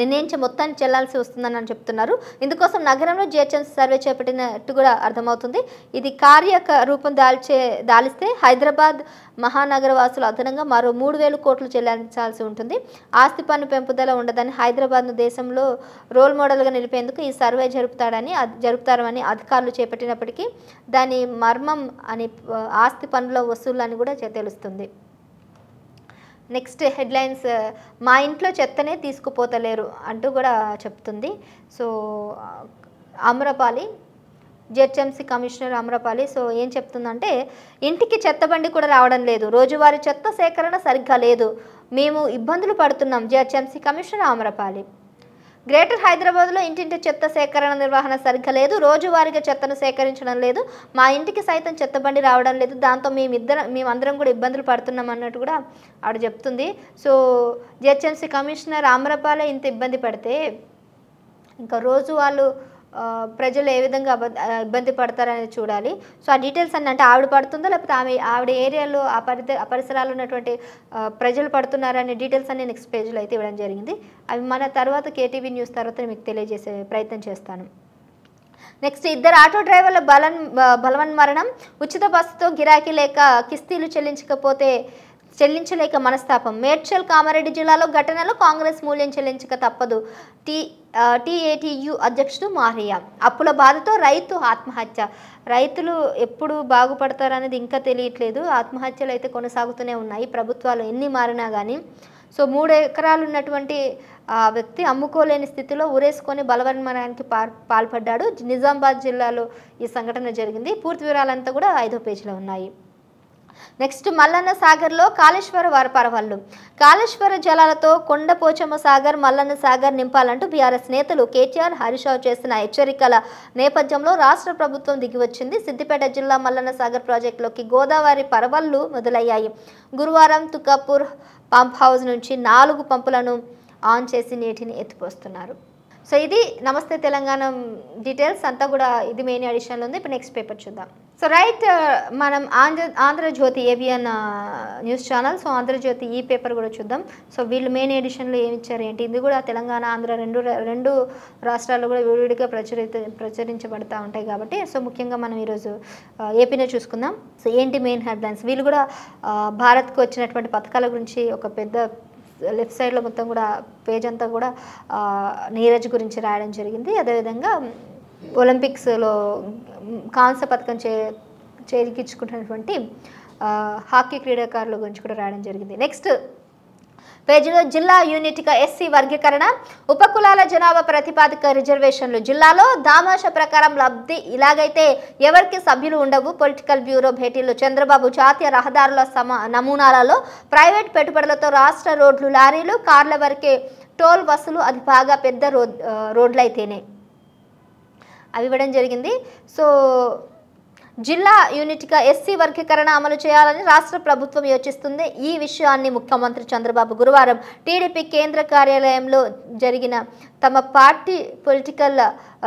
నిర్ణయించి మొత్తాన్ని చెల్లాల్సి వస్తుందని అని చెప్తున్నారు ఇందుకోసం నగరంలో జిహెచ్ఎంసీ సర్వే చేపట్టినట్టు కూడా అర్థమవుతుంది ఇది కార్యక రూపం దాల్చే దాలిస్తే హైదరాబాద్ మహానగర వాసులు అదనంగా మరో మూడు వేలు కోట్లు చెల్లించాల్సి ఉంటుంది ఆస్తి పన్ను పెంపుదల ఉండదని హైదరాబాద్ను దేశంలో రోల్ మోడల్గా నిలిపేందుకు ఈ సర్వే జరుపుతాడని జరుపుతారని అధికారులు చేపట్టినప్పటికీ దాని మర్మం అని ఆస్తి పన్నుల వసూళ్ళని అని కూడా తెలుస్తుంది నెక్స్ట్ హెడ్లైన్స్ మా ఇంట్లో చెత్తనే తీసుకుపోతలేరు అంటూ కూడా చెప్తుంది so Amarapali GHMC commissioner Amarapali so ఏం చెప్తుందంటే ఇంటికి చెత్త బండి కూడా రావడం లేదు రోజువారీ చెత్త సేకరణ సరిగ్గా లేదు మేము ఇబ్బందులు పడుతున్నాం జిహెచ్ఎంసీ కమిషనర్ అమరపాలి గ్రేటర్ హైదరాబాద్లో ఇంటింటి చెత్త సేకరణ నిర్వహణ సరిగ్గా లేదు రోజువారీగా చెత్తను సేకరించడం లేదు మా ఇంటికి సైతం చెత్త బండి రావడం లేదు దాంతో మేమిద్దరం మేమందరం కూడా ఇబ్బందులు పడుతున్నాం అన్నట్టు కూడా ఆవిడ చెప్తుంది సో జిహెచ్ఎంసీ కమిషనర్ ఆమ్రపాలే ఇంత ఇబ్బంది పడితే ఇంకా రోజు వాళ్ళు ప్రజలు ఏ విధంగా ఇబ్బంది పడతారని చూడాలి సో ఆ డీటెయిల్స్ అన్న అంటే ఆవిడ పడుతుందో లేకపోతే ఆమె ఆవిడ ఏరియాలో ఆ పరిధి ఆ పరిసరాల్లో ఉన్నటువంటి ప్రజలు పడుతున్నారనే డీటెయిల్స్ అన్ని నెక్స్ట్ పేజ్లో అయితే ఇవ్వడం జరిగింది అవి మన తర్వాత కేటీవీ న్యూస్ తర్వాత మీకు తెలియజేసే ప్రయత్నం చేస్తాను నెక్స్ట్ ఇద్దరు ఆటో డ్రైవర్ల బలన్ బలవన్ మరణం ఉచిత బస్సుతో గిరాకీ లేక కిస్తీలు చెల్లించకపోతే చెల్లించలేక మనస్తాపం మేడ్చల్ కామారెడ్డి జిల్లాలో ఘటనలో కాంగ్రెస్ మూల్యం చెల్లించక తప్పదు టీ టీఏటీయు అధ్యక్షుడు మారయ్య అప్పుల బాధతో రైతు ఆత్మహత్య రైతులు ఎప్పుడు బాగుపడతారనేది ఇంకా తెలియట్లేదు ఆత్మహత్యలు అయితే కొనసాగుతూనే ఉన్నాయి ప్రభుత్వాలు ఎన్ని మారినా కానీ సో మూడు ఎకరాలు ఉన్నటువంటి వ్యక్తి అమ్ముకోలేని స్థితిలో ఊరేసుకొని బలవన్మరణానికి పాల్పడ్డాడు నిజామాబాద్ జిల్లాలో ఈ సంఘటన జరిగింది పూర్తి వివరాలంతా కూడా ఐదో పేజీలో ఉన్నాయి నెక్స్ట్ మల్లన్న సాగర్లో కాళేశ్వర వరపరవళ్ళు కాళేశ్వర జలాలతో కొండపోచమ్మ సాగర్ మల్లన్న సాగర్ నింపాలంటూ బీఆర్ఎస్ నేతలు కేటీఆర్ హరీష్రావు చేసిన హెచ్చరికల నేపథ్యంలో రాష్ట్ర ప్రభుత్వం దిగివచ్చింది సిద్దిపేట జిల్లా మల్లన్న సాగర్ ప్రాజెక్టులోకి గోదావరి పరవళ్ళు మొదలయ్యాయి గురువారం తుకాపూర్ పంప్ హౌస్ నుంచి నాలుగు పంపులను ఆన్ చేసి నీటిని ఎత్తిపోస్తున్నారు సో ఇది నమస్తే తెలంగాణ డీటెయిల్స్ అంతా కూడా ఇది మెయిన్ అడిషన్లో ఉంది ఇప్పుడు నెక్స్ట్ పేపర్ చూద్దాం సో రైట్ uh, మనం ఆంధ్ర ఆంధ్రజ్యోతి ఏవియన్ uh, news channel so Andhrajyothy ఈ పేపర్ కూడా చూద్దాం సో వీళ్ళు మెయిన్ ఎడిషన్లో ఏమి ఇచ్చారు ఏంటి ఇది కూడా తెలంగాణ ఆంధ్ర రెండు రెండు రాష్ట్రాల్లో కూడా విడివిడిగా ప్రచురిత ప్రచురించబడతా ఉంటాయి కాబట్టి సో ముఖ్యంగా మనం ఈరోజు ఏపీనే చూసుకుందాం సో ఏంటి మెయిన్ హెడ్లైన్స్ వీళ్ళు కూడా భారత్కు వచ్చినటువంటి పథకాల గురించి ఒక పెద్ద లెఫ్ట్ సైడ్లో మొత్తం కూడా పేజ్ అంతా కూడా నీరజ్ గురించి రాయడం జరిగింది అదేవిధంగా ఒలింపిక్స్లో కాంస్య పథకం చే చేరికించుకున్నటువంటి హాకీ క్రీడాకారుల గురించి కూడా రాయడం జరిగింది నెక్స్ట్ పేజీలో జిల్లా యూనిట్గా ఎస్సీ వర్గీకరణ ఉపకులాల జనాభా ప్రతిపాదిక రిజర్వేషన్లు జిల్లాలో దామాష ప్రకారం లబ్ధి ఇలాగైతే ఎవరికి సభ్యులు ఉండవు పొలిటికల్ బ్యూరో భేటీలో చంద్రబాబు జాతీయ రహదారుల నమూనాలలో ప్రైవేట్ పెట్టుబడులతో రాష్ట్ర రోడ్లు లారీలు కార్ల వరకే టోల్ బస్సులు అది బాగా పెద్ద రోడ్ రోడ్లైతేనే అవి ఇవ్వడం జరిగింది సో జిల్లా యూనిట్గా ఎస్సీ వర్గీకరణ అమలు చేయాలని రాష్ట్ర ప్రభుత్వం యోచిస్తుంది ఈ విషయాన్ని ముఖ్యమంత్రి చంద్రబాబు గురువారం టీడీపీ కేంద్ర కార్యాలయంలో జరిగిన తమ పార్టీ పొలిటికల్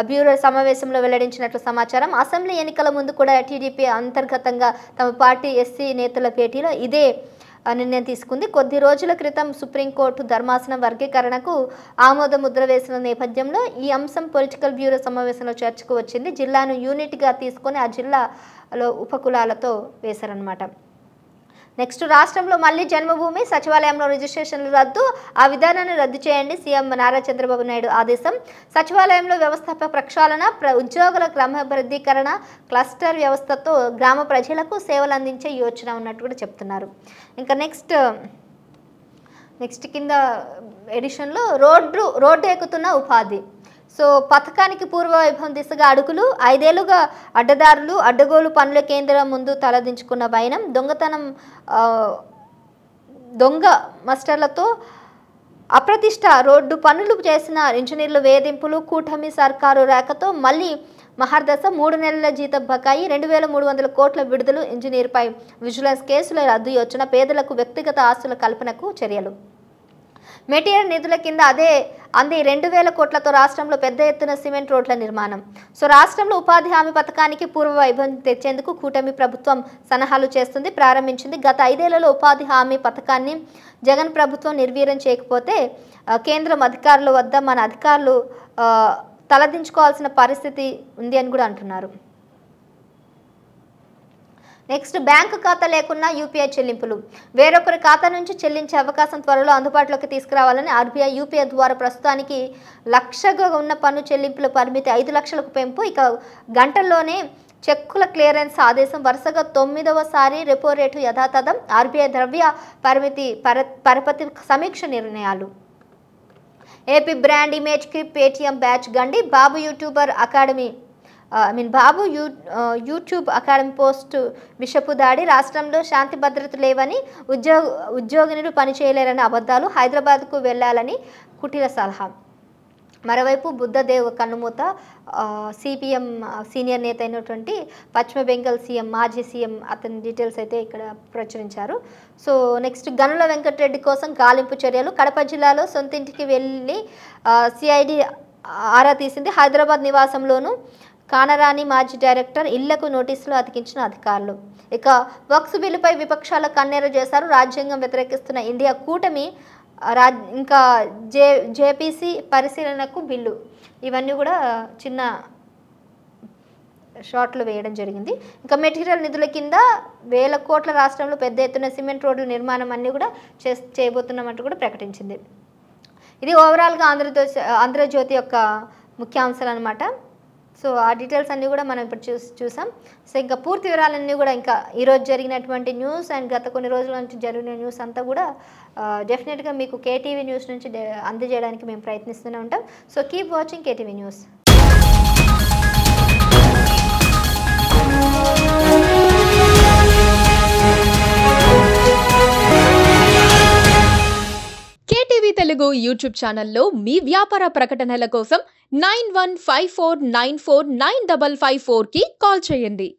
బ్యూరో సమావేశంలో వెల్లడించినట్లు సమాచారం అసెంబ్లీ ఎన్నికల ముందు కూడా టీడీపీ అంతర్గతంగా తమ పార్టీ ఎస్సీ నేతల భేటీలో ఇదే నిర్ణయం తీసుకుంది కొద్ది రోజుల క్రితం సుప్రీంకోర్టు ధర్మాసనం వర్గీకరణకు ఆమోద ముద్ర వేసిన నేపథ్యంలో ఈ అంశం పొలిటికల్ బ్యూరో సమావేశంలో చర్చకు వచ్చింది జిల్లాను యూనిట్గా తీసుకొని ఆ జిల్లాలో ఉపకులాలతో వేశారనమాట నెక్స్ట్ రాష్ట్రంలో మళ్ళీ జన్మభూమి సచివాలయంలో రిజిస్ట్రేషన్లు రద్దు ఆ విధానాన్ని రద్దు చేయండి సీఎం నారా చంద్రబాబు నాయుడు ఆదేశం సచివాలయంలో వ్యవస్థాపక ప్రక్షాళన ఉద్యోగుల క్రమబద్ధీకరణ క్లస్టర్ వ్యవస్థతో గ్రామ ప్రజలకు సేవలు అందించే యోచన ఉన్నట్టు కూడా చెప్తున్నారు ఇంకా నెక్స్ట్ నెక్స్ట్ కింద ఎడిషన్లో రోడ్లు రోడ్డు ఎక్కుతున్న ఉపాధి సో పథకానికి పూర్వవైభవం దిశగా అడుగులు ఐదేళ్లుగా అడ్డదారులు అడ్డగోలు పనుల కేంద్రం ముందు తలదించుకున్న వైనం దొంగతనం దొంగ మస్టర్లతో అప్రతిష్ట రోడ్డు పనులు చేసిన ఇంజనీర్ల వేధింపులు కూటమి సర్కారు రేఖతో మళ్ళీ మహర్దశ మూడు నెలల జీతం బకాయి రెండు వేల మూడు వందల కోట్ల విడుదల ఇంజనీర్పై విజిలెన్స్ కేసుల రద్దు యోచన పేదలకు వ్యక్తిగత ఆస్తుల కల్పనకు చర్యలు మెటీరియల్ నిధుల కింద అదే అంది రెండు వేల కోట్లతో రాష్ట్రంలో పెద్ద ఎత్తున సిమెంట్ రోడ్ల నిర్మాణం సో రాష్ట్రంలో ఉపాధి హామీ పథకానికి పూర్వ వైభవం తెచ్చేందుకు కూటమి ప్రభుత్వం సలహాలు చేస్తుంది ప్రారంభించింది గత ఐదేళ్లలో ఉపాధి హామీ పథకాన్ని జగన్ ప్రభుత్వం నిర్వీర్యం చేయకపోతే కేంద్రం అధికారుల వద్ద మన అధికారులు తలదించుకోవాల్సిన పరిస్థితి ఉంది అని కూడా అంటున్నారు నెక్స్ట్ బ్యాంకు ఖాతా లేకున్నా యూపీఐ చెల్లింపులు వేరొకరి ఖాతా నుంచి చెల్లించే అవకాశం త్వరలో అందుబాటులోకి తీసుకురావాలని ఆర్బీఐ యూపీఐ ద్వారా ప్రస్తుతానికి లక్షగా ఉన్న పన్ను చెల్లింపుల పరిమితి ఐదు లక్షలకు పెంపు ఇక గంటల్లోనే చెక్కుల క్లియరెన్స్ ఆదేశం వరుసగా తొమ్మిదవసారి రెపో రేటు యథాతథం ఆర్బీఐ ద్రవ్య పరిమితి పర పరపతి సమీక్ష నిర్ణయాలు ఏపీ బ్రాండ్ ఇమేజ్కి పేటీఎం బ్యాచ్ గండి Babu YouTuber academy I mean Babu యూ యూట్యూబ్ అకాడమీ పోస్ట్ విషపు దాడి రాష్ట్రంలో శాంతి భద్రత లేవని ఉద్యోగ ఉద్యోగినులు పనిచేయలేరని అబద్ధాలు హైదరాబాద్కు వెళ్ళాలని కుటీర సలహా మరోవైపు బుద్ధదేవ్ కన్నుమూత సిపిఎం సీనియర్ నేత అయినటువంటి పశ్చిమ బెంగాల్ సీఎం మాజీ సీఎం అతని డీటెయిల్స్ అయితే ఇక్కడ ప్రచురించారు సో నెక్స్ట్ గనుల వెంకటరెడ్డి కోసం గాలింపు చర్యలు కడప జిల్లాలో సొంతింటికి వెళ్ళి సిఐడి ఆరా తీసింది హైదరాబాద్ నివాసంలోనూ కానరాని మాజీ డైరెక్టర్ ఇళ్లకు నోటీసులు అతికించిన అధికారులు ఇక వక్స్ బిల్లుపై విపక్షాల కన్నేరు చేశారు రాజ్యాంగం వ్యతిరేకిస్తున్న ఇండియా కూటమి రాజ్ ఇంకా జే జేపీసీ పరిశీలనకు బిల్లు ఇవన్నీ కూడా చిన్న షాట్లు వేయడం జరిగింది ఇంకా మెటీరియల్ నిధుల కింద వేల కోట్ల రాష్ట్రంలో పెద్ద ఎత్తున సిమెంట్ రోడ్ల నిర్మాణం అన్నీ కూడా చే చేయబోతున్నామంటూ కూడా ప్రకటించింది ఇది ఓవరాల్గా ఆంధ్రజ్యోతి ఆంధ్రజ్యోతి యొక్క ముఖ్యాంశాలు అనమాట సో ఆ డీటెయిల్స్ అన్నీ కూడా మనం ఇప్పుడు చూసి చూసాం సో ఇంకా పూర్తి వివరాలన్నీ కూడా ఇంకా ఈరోజు జరిగినటువంటి న్యూస్ అండ్ గత కొన్ని రోజుల నుంచి జరిగిన న్యూస్ అంతా కూడా డెఫినెట్గా మీకు కేటీవీ న్యూస్ నుంచి అందజేయడానికి మేము ప్రయత్నిస్తూనే ఉంటాం so keep watching KTV news KTV Telugu YouTube ఛానల్లో మీ వ్యాపార ప్రకటనల కోసం nine one five four nine four nine double five ఫోర్కి కాల్ చేయండి